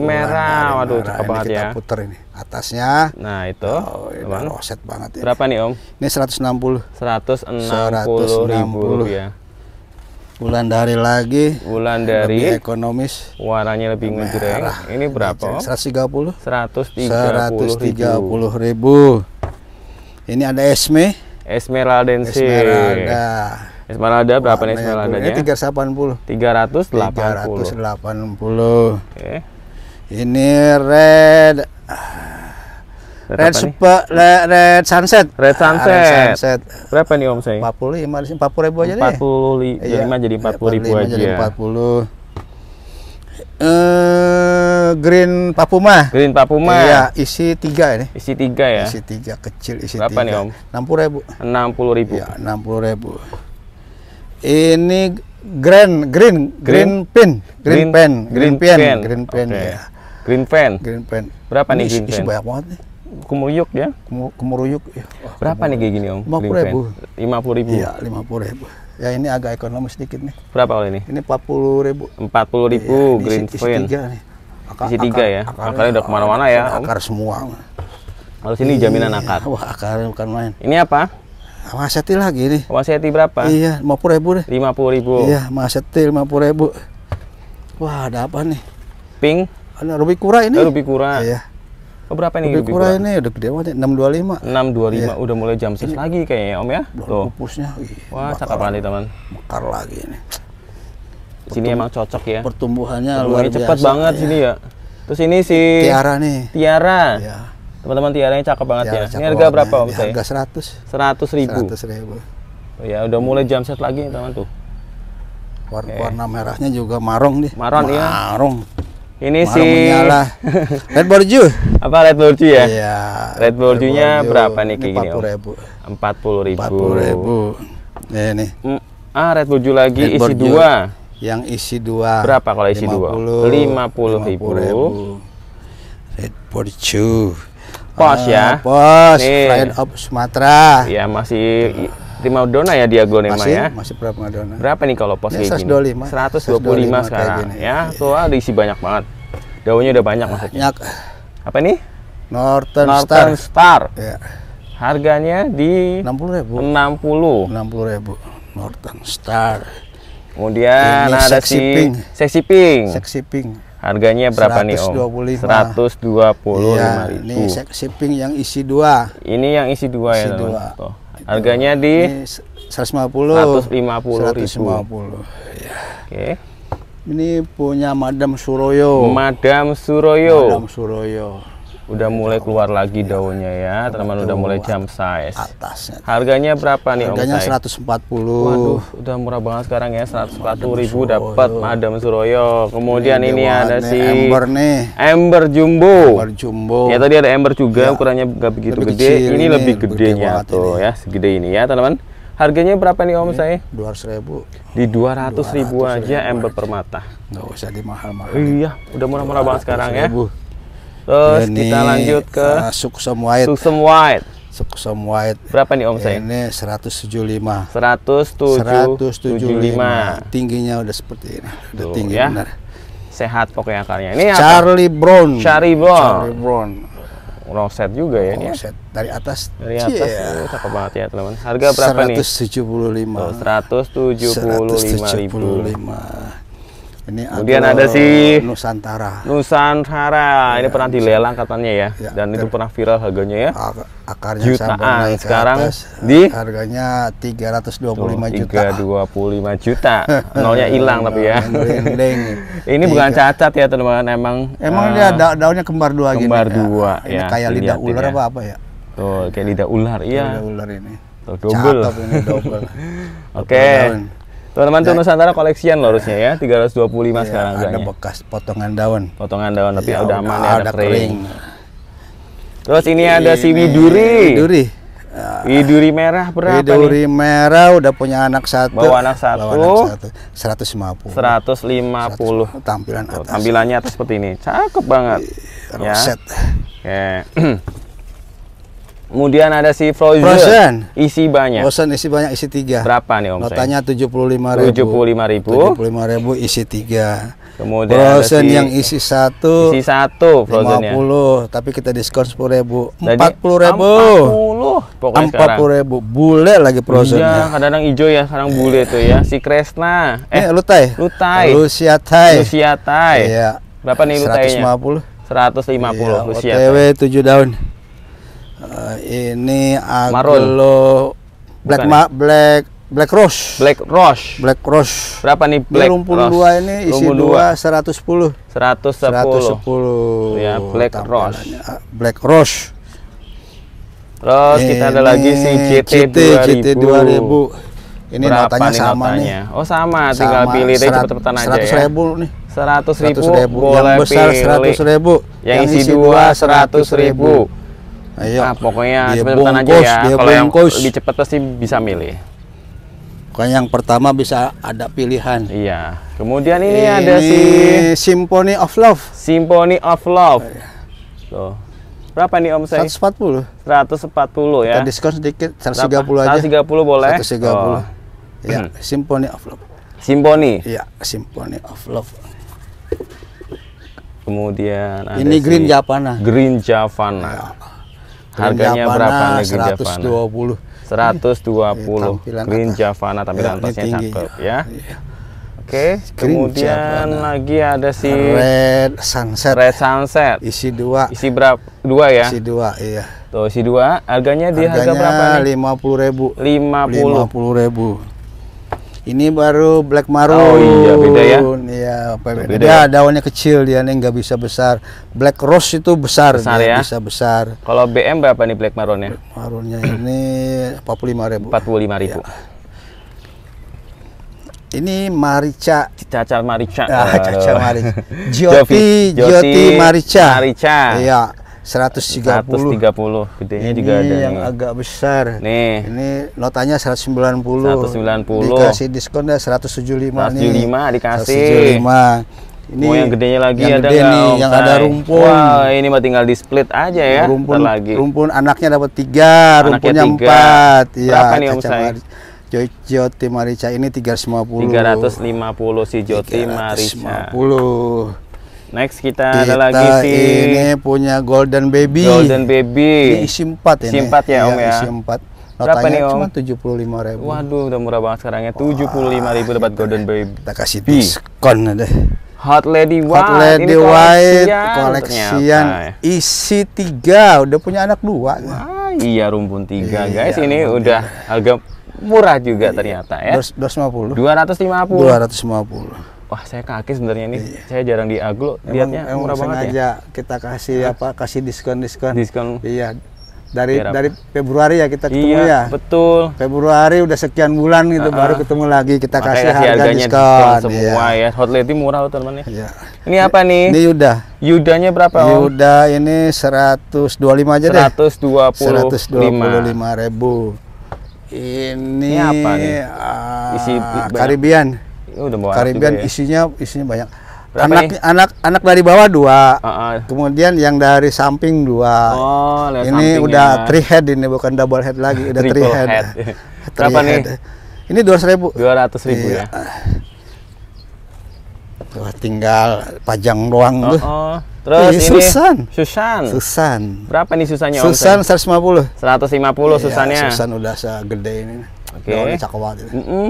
merah. dari Waduh, merah. cakep nah, ini banget kita ya. Kita puter ini atasnya. Nah, itu. Oh, ini bang. banget ya. Berapa nih, Om? Ini seratus enam puluh. seratus enam puluh ribu bulan ya. dari lagi. bulan dari ekonomis. Warnanya lebih ngejreng. Ini berapa? seratus tiga puluh. seratus tiga puluh ribu. Ini ada Esme. Esmeraldense. Esmeralda. Esmeralda berapa nih Esmeraldanya? Ini 380. 380. 380. Okay. Ini red Red, red, red, red sunset. Red ah, sunset. red sunset. Berapa nih Om saya? 45 40 ribu aja deh. 45 iya, jadi 40.000 jadi 40 aja. Jadi 40. Uh, green Papuma. Green Papuma. Iya, isi tiga ini. Isi tiga ya. Isi tiga kecil, isi Berapa tiga. nih om? Enam puluh ribu. Enam puluh ribu. Ya, enam puluh ribu. Ini grand, green, green, pin, green, pen, green, pen, green pen, green pen, ya. Green pen. Green pen. Berapa nih green pen? Isi banyak banget nih kumuruyuk ya? Kumuruyuk. Ya. Oh, Berapa kumuruyuk. nih kayak gini om? Lima puluh ribu. Lima puluh ribu. Iya, lima puluh ribu. Ya ini agak ekonomis sedikit nih. Berapa kali ini? Ini empat puluh ribu. Empat puluh ribu ya, green screen. Isi tiga nih. Akar, isi tiga akar, ya. Akar, akarnya udah kemana-mana ya. Om. Akar semua. Lalu sini jaminan iya, akar. Wah akar bukan main. Ini apa? Maseti lagi nih. Maseti berapa? Iya, lima puluh ribu deh. Lima puluh ribu. Iya, maseti lima puluh ribu. Wah, ada apa nih? Pink. Ada rubi kura ini. Rubi kura. Iya. Oh, berapa nih? Lebih kurang ini udah gede banget lima enam dua lima iya. udah mulai jam 6 iya. lagi kayaknya Om ya. Tuh. Pupusnya. Iya, Wah, cakep banget teman. Mekar lagi ini. Sini emang cocok ya. Pertumbuhannya, Pertumbuhannya luar cepet banget iya. sini ya. Terus ini si Tiara nih. Tiara. Iya. Teman-teman Tiaranya cakep banget tiara ya. Ini harga berapa Om? Saya? Harga seratus 100 ribu. 100 ribu. Oh, ya udah mulai jam set lagi teman tuh. Warna, okay. warna merahnya juga marong nih. Marong ya. Marong. Ini Malah sih menyala. Red Borju. Apa Red Borju ya? Iya. Red Borjunya berapa nih kayak gini? Empat puluh ribu. Empat ribu. Ya ini. Hmm. Ah Red Borju lagi Red isi Borju. dua. Yang isi dua. Berapa kalau isi 50, dua? 50, puluh ribu. Red Borju. Pos ah, ya. Pos. Lion of Sumatera. Iya masih dona ya dia masih, ya. Masih primadona. Berapa nih kalau pos ya, kayak gini? 125. 125 sekarang ya. Tuh ada ah, isi banyak banget. Daunnya udah banyak maksudnya. Banyak. Apa ini? Northern, Northern Star. Star. Ya. Harganya di 60 ribu. 60. 60 ribu. Northern Star. Kemudian Ini ada seksi si pink. Seksi pink. Sexy pink. Harganya berapa 125. nih Om? 125. Ya, ini sexy pink yang isi dua. Ini yang isi dua isi ya Isi dua. Tuh. Harganya di ini 150. 150 ribu. 150. Ya. Oke. Okay. Ini punya Madam Suroyo. Madam Suroyo. Madam Suroyo. Udah mulai keluar lagi iya. daunnya ya, teman teman udah mulai jam size. Atasnya. Harganya berapa nih Harganya Om Harganya 140. Waduh, udah murah banget sekarang ya, puluh ribu dapat Madam Suroyo. Kemudian ini, ini ada si Ember nih. Ember Jumbo. Ember Jumbo. Ya tadi ada Ember juga, ya. ukurannya nggak begitu lebih gede. ini, ini lebih gedenya gede tuh ini. ya, segede ini ya teman-teman. Harganya berapa nih Om ini saya? Dua ratus ribu. Di dua ratus ribu aja ribu permata. Nggak usah di mahal mahal Iya, udah murah-murah banget sekarang ya. ribu. ya. Terus ini, kita lanjut ke uh, Suksem White. Suksem White. Suksem White. Berapa nih Om saya? Ini tujuh 175. 175. Tingginya udah seperti ini. Udah Tuh, tinggi ya. benar. Sehat pokoknya akarnya. Ini Charlie apa? Brown. Charlie Brown. Charlie Brown set juga ya ini. Ya? set dari atas. Dari atas. Yeah. Uh, cakep banget ya, teman. Harga berapa 175. nih? 175. Tuh, 175 ribu. Ini Kemudian ada si Nusantara. Nusantara. Ini ya, pernah pernah dilelang katanya ya. ya Dan itu pernah viral harganya ya. Akarnya jutaan. Sekarang atas, di harganya 325 lima juta. 325 juta. Nolnya hilang tapi ya. ini bukan cacat ya teman-teman emang. Emang uh, dia daunnya kembar dua kembar gini. Ya, dua ya. Ini ya, kayak lidah ular ya. apa apa ya? Tuh, kayak lidah ular iya. Lidah ular ini. Tuh, double. Oke. Teman-teman nah, tuh Nusantara koleksian loh harusnya ya, 325 iya. iya, sekarang Ada kayaknya. bekas potongan daun. Potongan daun tapi ya, udah aman ya, ada, kering. kering. Terus ini, ini ada si Widuri. Widuri. Uh, Widuri merah berapa Widuri nih? merah udah punya anak satu. Bawa anak satu. Bawa anak satu. 150. 150. Tampilan atas. Tampilannya atas seperti ini. Cakep banget. Iya, roset. Ya. Okay. Kemudian ada si Frozen. Frozen. Isi banyak. Frozen isi banyak isi tiga. Berapa nih Om? Notanya tujuh puluh lima Tujuh puluh lima ribu. Tujuh puluh lima ribu isi tiga. Kemudian Frozen si, yang isi satu. Isi satu Frozen 50, tapi kita diskon sepuluh ribu. Empat puluh ribu. Empat puluh ribu. Bule lagi Frozen. Iya, kadang-kadang hijau ya, kadang eh. bule tuh ya. Si Kresna. Eh, eh Lutai. Lutai. Lucia Thai. Lucia Thai. Iya. Berapa nih Lutainya? 150. 150 iya, usia. OTW 7 daun. Uh, ini aglo black ma ya? black black rose. Black rose. Black rose. Berapa nih black? Ini rose. dua ini isi dua seratus sepuluh. Seratus sepuluh. Ya black rose. Ah, black rose. Terus ini, kita ada lagi si CT, dua 2000. 2000. Ini Berapa notanya nih sama notanya? nih. Oh sama, sama. tinggal pilih deh cepet-cepetan aja ya. ribu nih. seratus ribu, yang besar seratus ribu. Yang, yang isi dua seratus ribu Ayo. Nah, pokoknya cepetan cepet aja ya. Kalau yang lebih cepat pasti bisa milih. Pokoknya yang pertama bisa ada pilihan. Iya. Kemudian ini, ini ada si Symphony of Love. Symphony of Love. Tuh. Berapa nih Om saya? 140. 140 ya. Kita diskon sedikit 130 Berapa? aja. 130 boleh. 130. Oh. Ya, hmm. Symphony of Love. Symphony. Iya, Symphony of Love. Kemudian ada Ini green si Javana. Green Javana. Ya Harganya Javana, berapa nih Green 120. Javana? 120. 120. Iya, Green Javana tampilan ya, atasnya cakep ya. ya. Oke, okay, kemudian Javana. lagi ada si Red Sunset. Red Sunset. Isi dua. Isi berapa? Dua ya? Isi dua, iya. Tuh, isi dua. Harganya di harganya harga berapa nih? Lima puluh ribu. Lima puluh. ribu. Ini baru black maroon. Oh iya beda ya. Iya beda. beda ya, daunnya kecil dia nih nggak bisa besar. Black rose itu besar, besar ya? bisa besar. Kalau BM berapa nih black maroonnya? maroonnya ini empat puluh lima ribu. Empat puluh lima ribu. Ya. Ini marica. Cacar marica. Ah, cacar marica. Joti, Joti, marica. Marica. Iya. 130. 130. Gedenya ini juga ada yang nih. agak besar. Nih. Ini notanya 190. 190. Dikasih diskon ya 175 175 nih. dikasih. 175. Ini oh, yang gedenya lagi yang ada gede nih, yang say. ada rumpun. Wah, ini mah tinggal di split aja ya. Rumpun Ntar lagi. Rumpun anaknya dapat tiga, anaknya rumpunnya tiga. ya, Iya, kacang Joti Marica ini 350. 350 si Joti Marica. 350. Next kita, kita ada lagi si Ini punya Golden Baby. Golden Baby. Ini isi 4 ini. Isi 4 ya, ya Om ya. Isi 4. Berapa nih Om? Cuma 75 ribu. Waduh, udah murah banget sekarang ya. 75 ribu dapat Golden Baby. Kita kasih diskon deh. Hot Lady White. Hot Lady ini White koleksian, koleksian ternyata. Ya. isi tiga, udah punya anak dua. Wah, iya rumpun tiga iya, guys, ini iya. udah tiga. agak murah juga iya, ternyata ya. 250. 250. 250 wah saya kaki sebenarnya ini iya. saya jarang di aglo lihatnya murah banget ya? sengaja ya. kita kasih ya. apa kasih diskon diskon diskon iya dari Biar dari apa? Februari ya kita ketemu iya, ya betul Februari udah sekian bulan gitu uh -uh. baru ketemu lagi kita Makanya kasih harga diskon, diskon iya. semua iya. ya lady murah teman-teman ya iya. ini apa nih ini Yuda Yudanya berapa Om? Yuda ini 125 aja 125. deh lima ribu ini, ini apa nih? Uh, Isi Caribbean udah bawa ya. isinya isinya banyak. Berapa anak nih? anak anak dari bawah dua, uh, uh. kemudian yang dari samping dua. Oh, ini udah ya. three head ini bukan double head lagi, udah three head. head. three Berapa head. nih? Ini dua ratus ribu. Dua ratus ribu iya. ya. Wah, tinggal pajang ruang tuh. Oh, oh. Terus Ih, ini Susan. Susan. Susan. Berapa nih Susannya Susan seratus lima puluh seratus lima puluh iya, Susannya. Susan udah segede ini. Oke. Okay. cakep Mm -mm.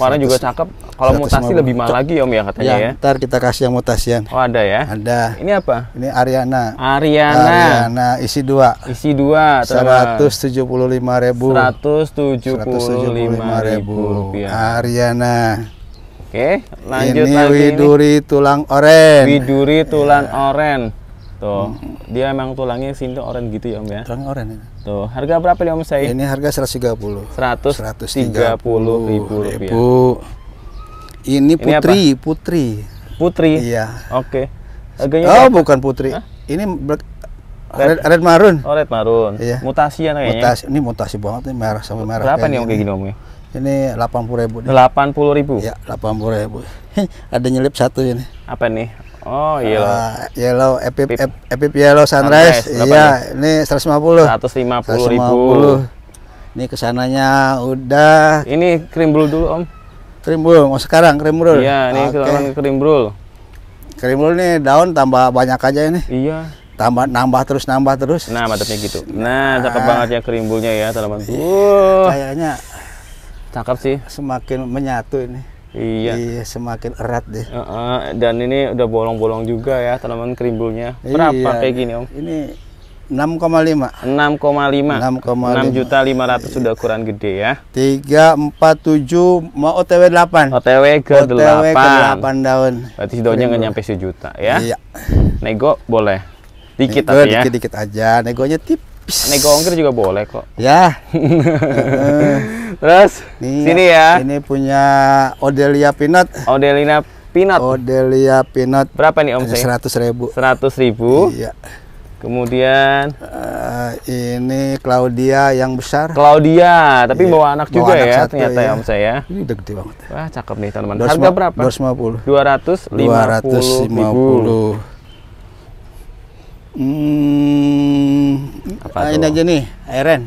Warna juga cakep. Kalau mutasi lebih mahal lagi om ya katanya ya, ya. Ntar kita kasih yang mutasian. Oh ada ya? Ada. Ini apa? Ini Ariana. Ariana. Ariana isi dua. Isi dua. Seratus tujuh puluh lima ribu. Seratus tujuh puluh lima ribu. Ariana. Oke, lanjut ini lagi Widuri ini. tulang oren. Widuri tulang ya. oren. Tuh, hmm. dia emang tulangnya sini orang gitu ya Om ya. Tulang orang ya. Tuh, harga berapa nih Om saya? Ini harga 130. 130 ribu Ribu. Ini putri, ini apa? putri. Putri. Iya. Oke. Okay. Harganya Oh, berapa? bukan putri. Hah? Ini ber Red, red marun. Oh, red marun. Iya. Mutasi ya kayaknya. Mutasi. Ini mutasi banget nih merah sama merah. Berapa nih Om kayak gini Om ya? Ini 80 ribu. Nih. 80 ribu? Ya, 80 ribu. Ada nyelip satu ini. Apa nih? Oh, yellow. Iya. Uh, ah, yellow Epip, Epip, Epip Yellow Sunrise. sunrise iya, nih? Ya? ini 150. 150 ribu. 150. Ini kesananya udah. Ini krimbul dulu, Om. Krimbul, mau sekarang krimbul. Iya, ini okay. krimbul. Krimbul nih daun tambah banyak aja ini. Iya. Tambah nambah terus nambah terus. Nah, mantapnya gitu. Nah, nah cakep nah. banget ya krimbulnya ya, teman-teman. Iya, Kayaknya cakep sih. Semakin menyatu ini. Iya. iya semakin erat deh. Uh, uh, dan ini udah bolong-bolong juga ya tanaman kerimbulnya. Berapa iya. kayak gini om? Ini 6,5. 6,5. 6 juta 500 sudah iya. ukuran gede ya. 347 mau OTW 8. OTW ke OTW 8. OTW ke 8 daun. Berarti daunnya enggak nyampe 1 juta ya. Iya. Nego boleh. Dikit Nego, tapi ya. Dikit-dikit aja. Negonya tipis. Nego ongkir juga boleh kok. Ya. Terus ini, iya, sini ya. Ini punya Odelia Pinot. Odelina Pinot. Odelia Pinot. Berapa nih Om saya? Seratus ribu. Seratus ribu. Iya. Kemudian uh, ini Claudia yang besar. Claudia, tapi iya. bawa anak juga bawa anak ya satu, ternyata ya, iya. ya Om saya. Ini udah gede banget. Wah, cakep nih teman-teman. Harga berapa? 250. 250. 250. Hmm, apa nah, tuh? ini aja nih, Iren.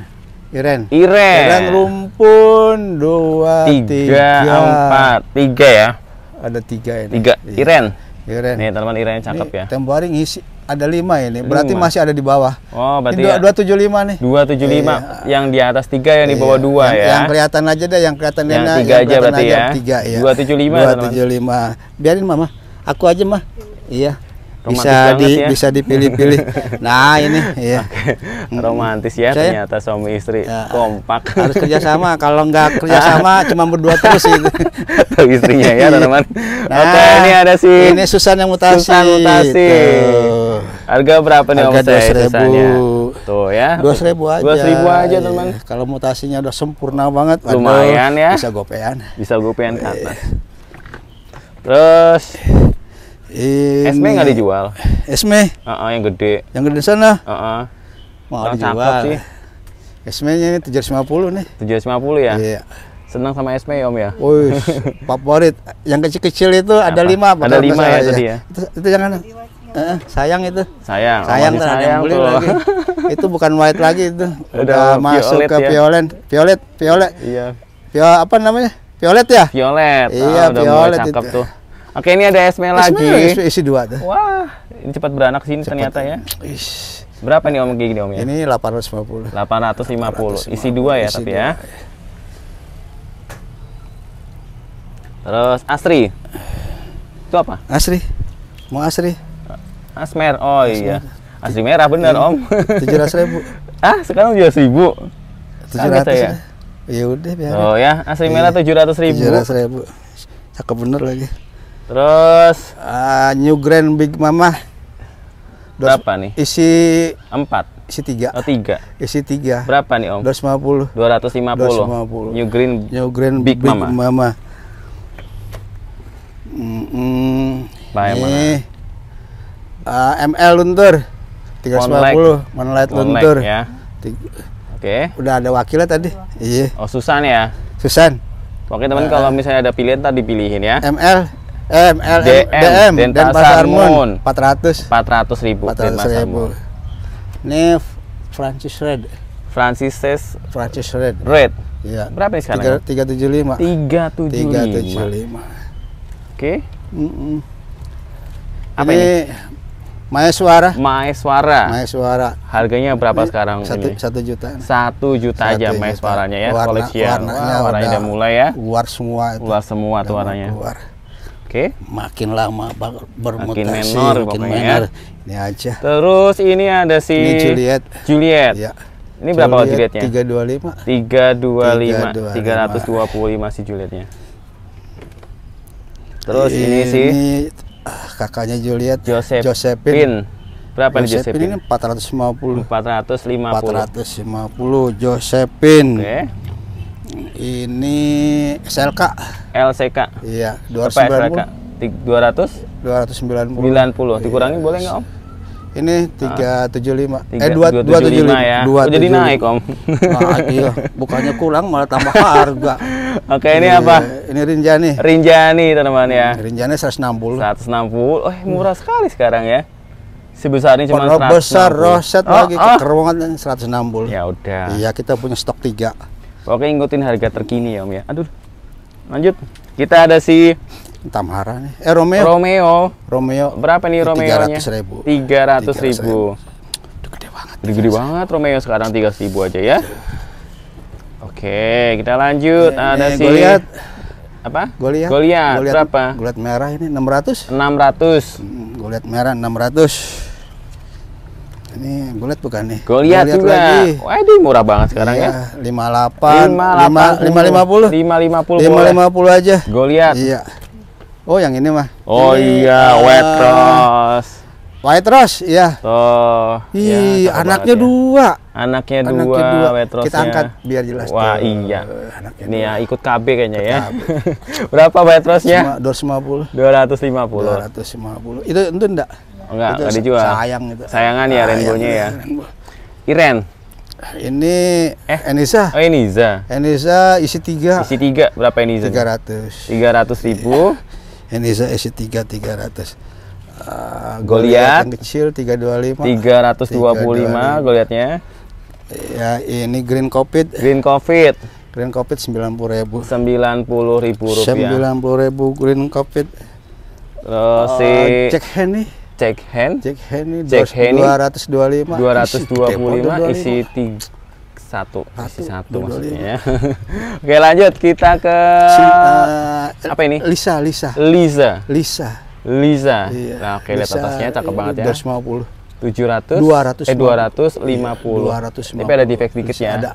Iren. Iren. Iren rumpun dua tiga, tiga empat tiga ya. Ada tiga ini. Tiga. Iya. Iren. Iren. Nih teman Iren yang cakep ini ya. Tempo hari ngisi ada lima ini, berarti masih ada di bawah. Oh, berarti ini ya? dua tujuh lima nih. Dua tujuh lima, iya. yang di atas tiga, yang di bawah iya. dua ya. Yang kelihatan aja deh, yang kelihatan yang enak, tiga aja berarti aja, ya. Tiga ya. Dua tujuh lima. Dua tujuh lima. Biarin mama, aku aja mah. Iya bisa di ya. bisa dipilih-pilih. Nah ini ya okay. romantis ya Saya, ternyata suami istri ya, kompak harus kerjasama kalau nggak kerjasama cuma berdua terus itu istrinya ya iya. teman-teman. Nah, Oke ini ada sih. ini Susan yang mutasi. Susan mutasi. Harga berapa nih Harga om saya Tuh ya. Dua ribu aja. Dua ribu aja teman. Ya. Kalau mutasinya udah sempurna banget. Lumayan aduh, ya. Bisa gopean. Bisa gopean ke iya. atas. Terus Esme nggak dijual? Esme? Uh -uh, yang gede. Yang gede sana? Uh -uh. Mau oh, dijual. sih. Esme-nya ini puluh nih. Tujuh lima puluh ya? Iya. Senang sama Esme ya Om ya? Woi, favorit. Yang kecil-kecil itu Apa? ada lima. Ada lima ya, ya, ya Itu, itu jangan. Uh, sayang itu. Sayang. Sayang, oh, sayang yang beli lagi. itu bukan white lagi itu. Udah, Udah masuk violet ke ya? violet. Violet, violet. Iya. Violet apa namanya? Violet ya? Violet. Iya, oh, udah violet mulai cakep itu. tuh Oke, ini ada Esme e, lagi. Esme isi e, e dua tuh. Wah, ini cepat beranak sini cepet. ternyata ya. Ish. Berapa nih Om gigi nih Om ya? Ini 850. 850. Isi dua ya isi tapi dua. ya. Iya. Terus Asri. Itu apa? Asri. Mau Asri. Asmer. Oh Asmer. iya. Asri merah benar iya. Om. 700 ribu. ah, sekarang 700 ribu. 700 ya? Ya udah biar. Oh ya, Asri iya. merah 700 ribu. 700 ribu. Cakep bener lagi. Terus uh, New Grand Big Mama. Dos, Berapa nih? Isi 4. Isi 3. Oh, 3. Isi 3. Berapa nih, Om? 250. 250. 250. New Green New Green Big, Big Mama. Mama. Mm -hmm. Bah, nih. Uh, ah, ML Luntur 350, Monlight Luntur. Ya. Oke. Okay. Udah ada wakilnya tadi. Iya. Oh, Susan ya. Susan. Oke, teman uh, kalau misalnya ada pilihan tadi pilihin ya. ML M, L, DM, DM Denpasar Moon 400 400 ribu 400 ribu ini Francis Red Francis Francis Red Red ya. Berapa nih sekarang? 375 375 375 oke okay. mm -mm. Apa ini? Maya Suara. Maya Suara. Maya Suara. Harganya berapa ini sekarang satu, ini? 1 juta. Satu juta satu aja Maya Suaranya ya, warna, koleksian. Warnanya, warnanya udah, udah mulai ya. luar semua itu. luar semua tuh warnanya. Keluar. Oke. Okay. Makin lama bermutasi, makin menor, makin ya. menor. Ya. Ini aja. Terus ini ada si ini Juliet. Juliet. Ya. Ini berapa Juliet, Julietnya? 325. 325. 325 si Julietnya. Terus ini, ini si ah, kakaknya Juliet, Joseph Josephine. Berapa Josephine nih Josephine? Ini 450. 450. 450 Josephine. Oke. Okay. Ini SLK. LCK. Iya, 290. 200? 290. 90. Dikurangi yes. boleh nggak Om? Ini 375. Tiga, eh 275, ya. 275. Oh, jadi naik Om. Nah, iya, bukannya kurang malah tambah harga. Oke, ini, ini apa? Ini Rinjani. Rinjani, teman-teman ya. Rinjani 160. 160. Oh, murah hmm. sekali sekarang ya sebesar ini cuma Pernah besar roset oh, lagi oh. kekerwangan 160 ya udah iya kita punya stok tiga oke ngikutin harga terkini ya om ya aduh lanjut kita ada si Tamara nih eh Romeo Romeo Romeo berapa nih Romeo nya 300 ribu 300 ribu, 300 gede banget gede, gede banget Romeo sekarang 300 ribu aja ya oke kita lanjut eh, ada eh, si lihat apa? Goliat. Goliat. Berapa? Goliat merah ini 600. 600. Hmm, Goliat merah 600. Ini gue lihat bukan nih? Gue lihat juga. Lagi. Waduh murah banget sekarang iya, ya. 58. 550. 550. 550 aja. Gue lihat. Iya. Oh yang ini mah. Oh ini, iya, uh, white rose. White rose, iya. Tuh. Iya, Ih, ya, anaknya ya. dua. Anaknya dua. Anaknya dua. White rose. Kita angkat biar jelas. Wah tuh. iya. Eh, anaknya ini dua. ya ikut KB kayaknya ikut ya. KB. Berapa white rose-nya? 250. 250. 250. Itu itu enggak? Oh, Enggak, itu enggak dijual. Sayang itu. Sayangan ya ah, rainbownya iya, ya. Iya, Rainbow. Iren. Ini eh Enisa. Oh Enisa. Enisa isi 3. Isi 3 berapa Enisa? 300. ratus. Tiga ratus iya. Enisa isi 3 300. Uh, Goliat yang kecil 325 325 Goliatnya ya ini green covid green covid green covid 90.000 ribu 90 ribu rupiah 90 ribu green covid terus oh, si cek Jack nih Jack Hand. Jack Hand ini Jack Hand 225. 225 isi 3 satu, satu, satu maksudnya. Oke lanjut kita ke si, uh, apa ini? Lisa, Lisa. Lisa. Lisa. Lisa. Iya. Nah, oke Lisa, lihat atasnya cakep banget ya. 250. 700 200 eh 250. 250. Iya, Tapi ada defect dikit ya. Ada.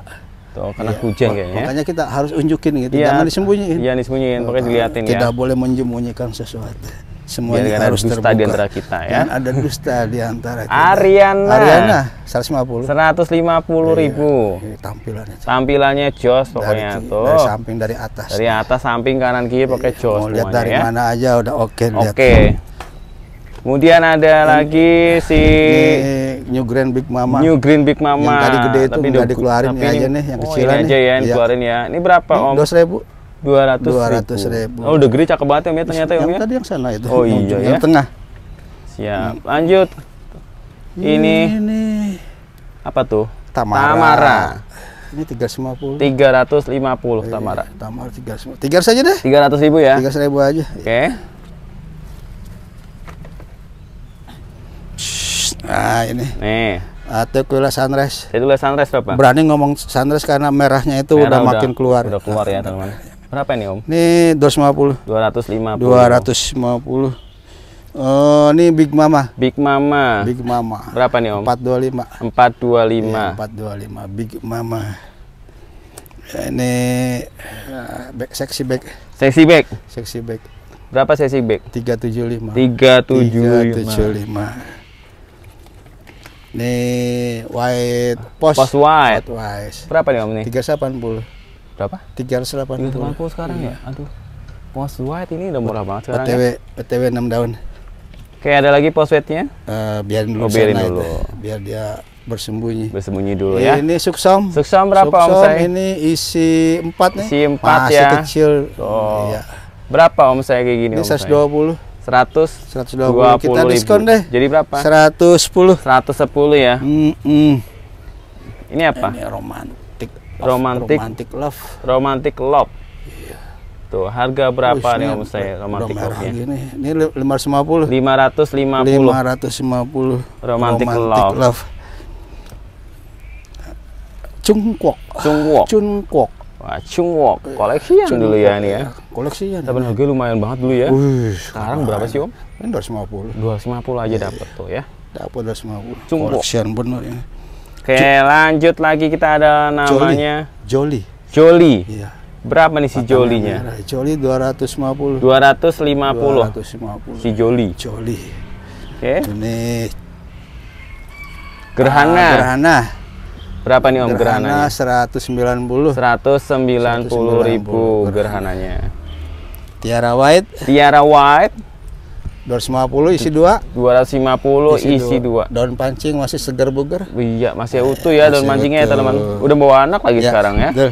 Tuh, kena iya. hujan kayaknya. Makanya kita harus unjukin gitu, iya, jangan disembunyiin. Iya, disembunyiin, pokoknya dilihatin tidak ya. Tidak boleh menyembunyikan sesuatu semua ya, harus dusta terbuka. di antara kita ya. Dan ada dusta di antara kita. Ariana. Ariana 150. 150 iya, ribu. Ya, tampilannya. Tampilannya jos pokoknya dari, tuh. Dari samping dari atas. Dari atas samping kanan kiri pakai ya, jos. lihat dari ya. mana aja udah oke okay, Oke. Okay. Kemudian ada ini, lagi si New Green Big Mama. New Green Big Mama. Yang tadi gede itu tapi udah dikeluarin ya, aja ya, nih, yang oh, kecil ini aja ya, yang iya. keluarin ya. Ini berapa ini Om? ribu dua ratus ribu. ribu. Oh, udah cakep banget ya, Mie, ya, ternyata yang ya. Yang ya? tadi yang sana itu. Oh iya yang ya. tengah. Siap. Lanjut. Ini, ini, apa tuh? Tamara. Tamara. Ini ratus lima puluh iya, Tamara. Tamara 350. 300 aja deh. ratus ribu ya. 300 ribu aja. Oke. Nah, ini. Nih. Atau kuliah sunrise. Itu sunrise berapa? Berani ngomong sunrise karena merahnya itu merah udah, udah makin keluar. Udah keluar ya, teman-teman. Berapa ini Om? Ini 250. 250. 250. Uh, ini Big Mama. Big Mama. Big Mama. Berapa nih Om? 425. 425. Ya, 425 Big Mama. Ya, ini uh, seksi back. Seksi back. Seksi back. Berapa seksi back? 375. 375. 375. Ini white post. Post white. white. Berapa nih Om nih? 380 berapa? 380. 380 sekarang ya. iya. ya. Aduh. Post white ini udah murah banget sekarang. OTW ya. OTW 6 daun. Oke, ada lagi post white-nya? Uh, eh, biarin dulu oh, biarin dulu. Itu. Biar dia bersembunyi. Bersembunyi dulu ya. Eh, ini suksom. Suksom berapa suksom Om saya? ini isi 4 nih. Isi 4 Masih ah, ya. kecil. Oh. Iya. Berapa Om saya kayak gini? Ini 120. 100 120 kita diskon deh. Jadi berapa? 110. 110 ya. Mm -mm. Ini apa? Ini romantis romantic, romantic love. Romantic love. Iya. Tuh, harga berapa Uish, nih Om saya romantic love-nya? Ini, ini 550. 550. 550. Romantic, romantic love. love. Cungkok. Cungkok. Cungkok. Wah, Cungkwok. Koleksian Cungkwok. dulu ya ini ya. Koleksian. Tapi harga lumayan banget dulu ya. Wih, Sekarang lumayan. berapa sih, Om? Ini 250. puluh aja iya. dapat tuh ya. Dapat 250. Cungkwok. Koleksian benar ya. Oke, okay, lanjut lagi kita ada namanya Joli. Joli. Iya. Berapa nih si Batang Jolinya? Merah. Joli 250. 250. 250. Si Joli. Joli. Oke. Okay. Ini Gerhana. Ah, gerhana. Berapa nih Om gerhana? Gerhana 190. 190.000 190 gerhananya. Tiara White. Tiara White. 250 isi 2 250 isi, isi 2. 2 daun pancing masih segar bugar iya masih utuh ya masih daun pancingnya ya teman udah bawa anak lagi ya, sekarang ya betul.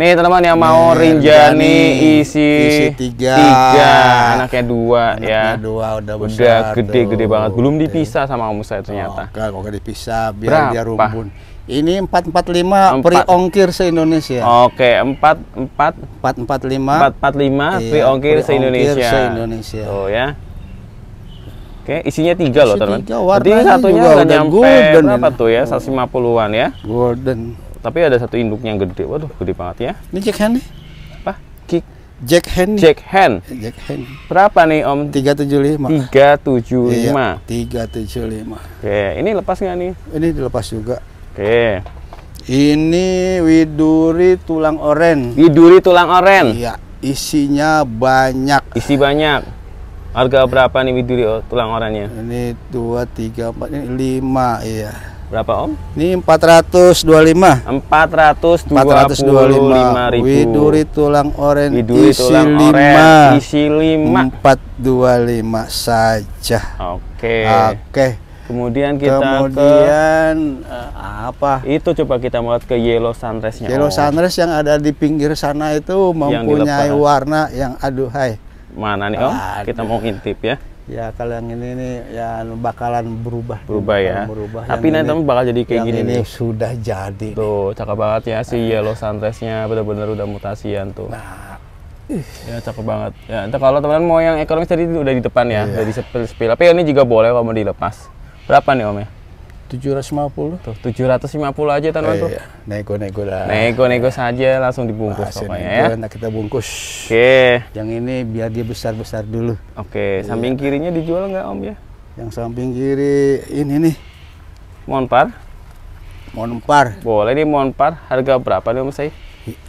nih teman yang mau nah, rinjani isi, 3 anaknya 2 anaknya ya 2 udah udah besar udah gede-gede banget belum dipisah sama kamu saya ternyata oh, kalau dipisah biar Berapa? dia rumpun ini 445 empat free ongkir se-Indonesia. Oke, empat empat empat 445 445 empat iya, free ongkir se-Indonesia. Se-Indonesia. Oh ya. Oke, isinya tiga loh, teman. Jadi satunya udah nyampe golden berapa tuh ya? lima puluhan ya. Golden. Tapi ada satu induknya gede. Waduh, gede banget ya. Ini Jack Hand nih. Apa? Kick. Jack Hand. Jack Hand. Jack Hand. Berapa nih, Om? Tiga Tiga tujuh tujuh lima. lima. Tiga tujuh lima. Oke, ini lepas nggak nih? Ini dilepas juga. Oke. Ini widuri tulang oren. Widuri tulang oren. Iya, isinya banyak. Isi banyak. Harga berapa nih Widuri oh, tulang orangnya? Ini 2, 3, 4, ini 5 iya. Berapa Om? Ini 425. 425. 425 ribu. Widuri tulang oren Widuri isi tulang 5. Oren, isi 5. 425 saja. Oke. Okay. Oke. Okay. Kemudian kita Kemudian ke, uh, apa? Itu coba kita mau ke yellow sunrise-nya. Yellow oh. sunrise yang ada di pinggir sana itu mempunyai yang warna yang aduhai mana nih Om? Oh, Aduh. Kita mau intip ya. Ya kalau yang ini nih ya, anu, ya bakalan berubah. Berubah ya. Berubah. Tapi yang nanti ini, bakal jadi kayak gini ini nih. sudah jadi. Tuh cakep banget ya si nah. yellow suntesnya benar-benar udah mutasian tuh. Nah. Ya cakep banget. Ya, nanti kalau teman-teman mau yang ekonomis tadi udah di depan ya, iya. udah sepil-sepil. Tapi ini juga boleh kalau mau dilepas. Berapa nih Om ya? 750. Tuh, 750 aja teman eh, tuh. Iya. Nego-nego lah. Nego-nego saja langsung dibungkus Masih pokoknya ya. Nah, kita bungkus. Oke. Okay. Yang ini biar dia besar-besar dulu. Oke, okay. Iya. samping kirinya dijual nggak Om ya? Yang samping kiri ini nih. Monpar. Monpar. Boleh nih monpar. Harga berapa nih Om saya?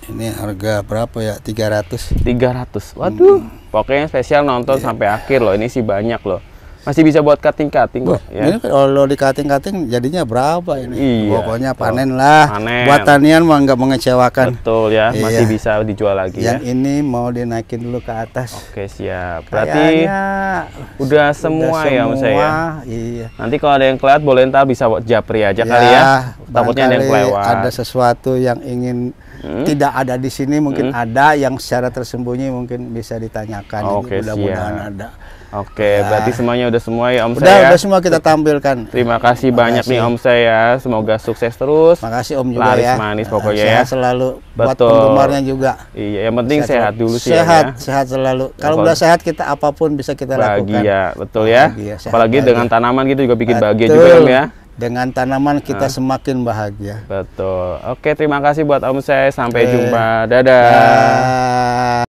Ini harga berapa ya? 300. 300. Waduh. Hmm. Pokoknya spesial nonton yeah. sampai akhir loh. Ini sih banyak loh masih bisa buat cutting-cutting Ya. Ini kalau di cutting-cutting jadinya berapa ini? Iya, Pokoknya panen lah. Panen. Buat tanian mah nggak mengecewakan. Betul ya, iya. masih bisa dijual lagi Yang ya. ini mau dinaikin dulu ke atas. Oke, siap. Berarti Kayaknya, udah semua ya, udah ya maksudnya? saya. Iya. Nanti kalau ada yang kelewat boleh ntar bisa buat japri aja ya, kali iya. ya. Takutnya ada yang kelewat. Ada sesuatu yang ingin hmm. tidak ada di sini mungkin hmm. ada yang secara tersembunyi mungkin bisa ditanyakan. Oke, mudah-mudahan ada. Oke, ya. berarti semuanya udah semua ya Om udah, saya. Ya? Udah semua kita tampilkan. Terima kasih Makasih. banyak nih Om saya. Ya. Semoga sukses terus. Makasih Om juga Laris ya. manis pokoknya sehat ya. selalu Betul. buat penggemarnya juga. Iya, yang penting sehat, sehat dulu sih ya, Sehat, ya. sehat selalu. Kalau udah sehat kita apapun bisa kita bahagia. lakukan. Bahagia, betul ya. Bahagia, sehat, Apalagi bahagia. dengan tanaman gitu juga bikin betul. bahagia juga Om ya. Dengan tanaman kita nah. semakin bahagia. Betul. Oke, terima kasih buat Om saya. Sampai Oke. jumpa. Dadah. Ya.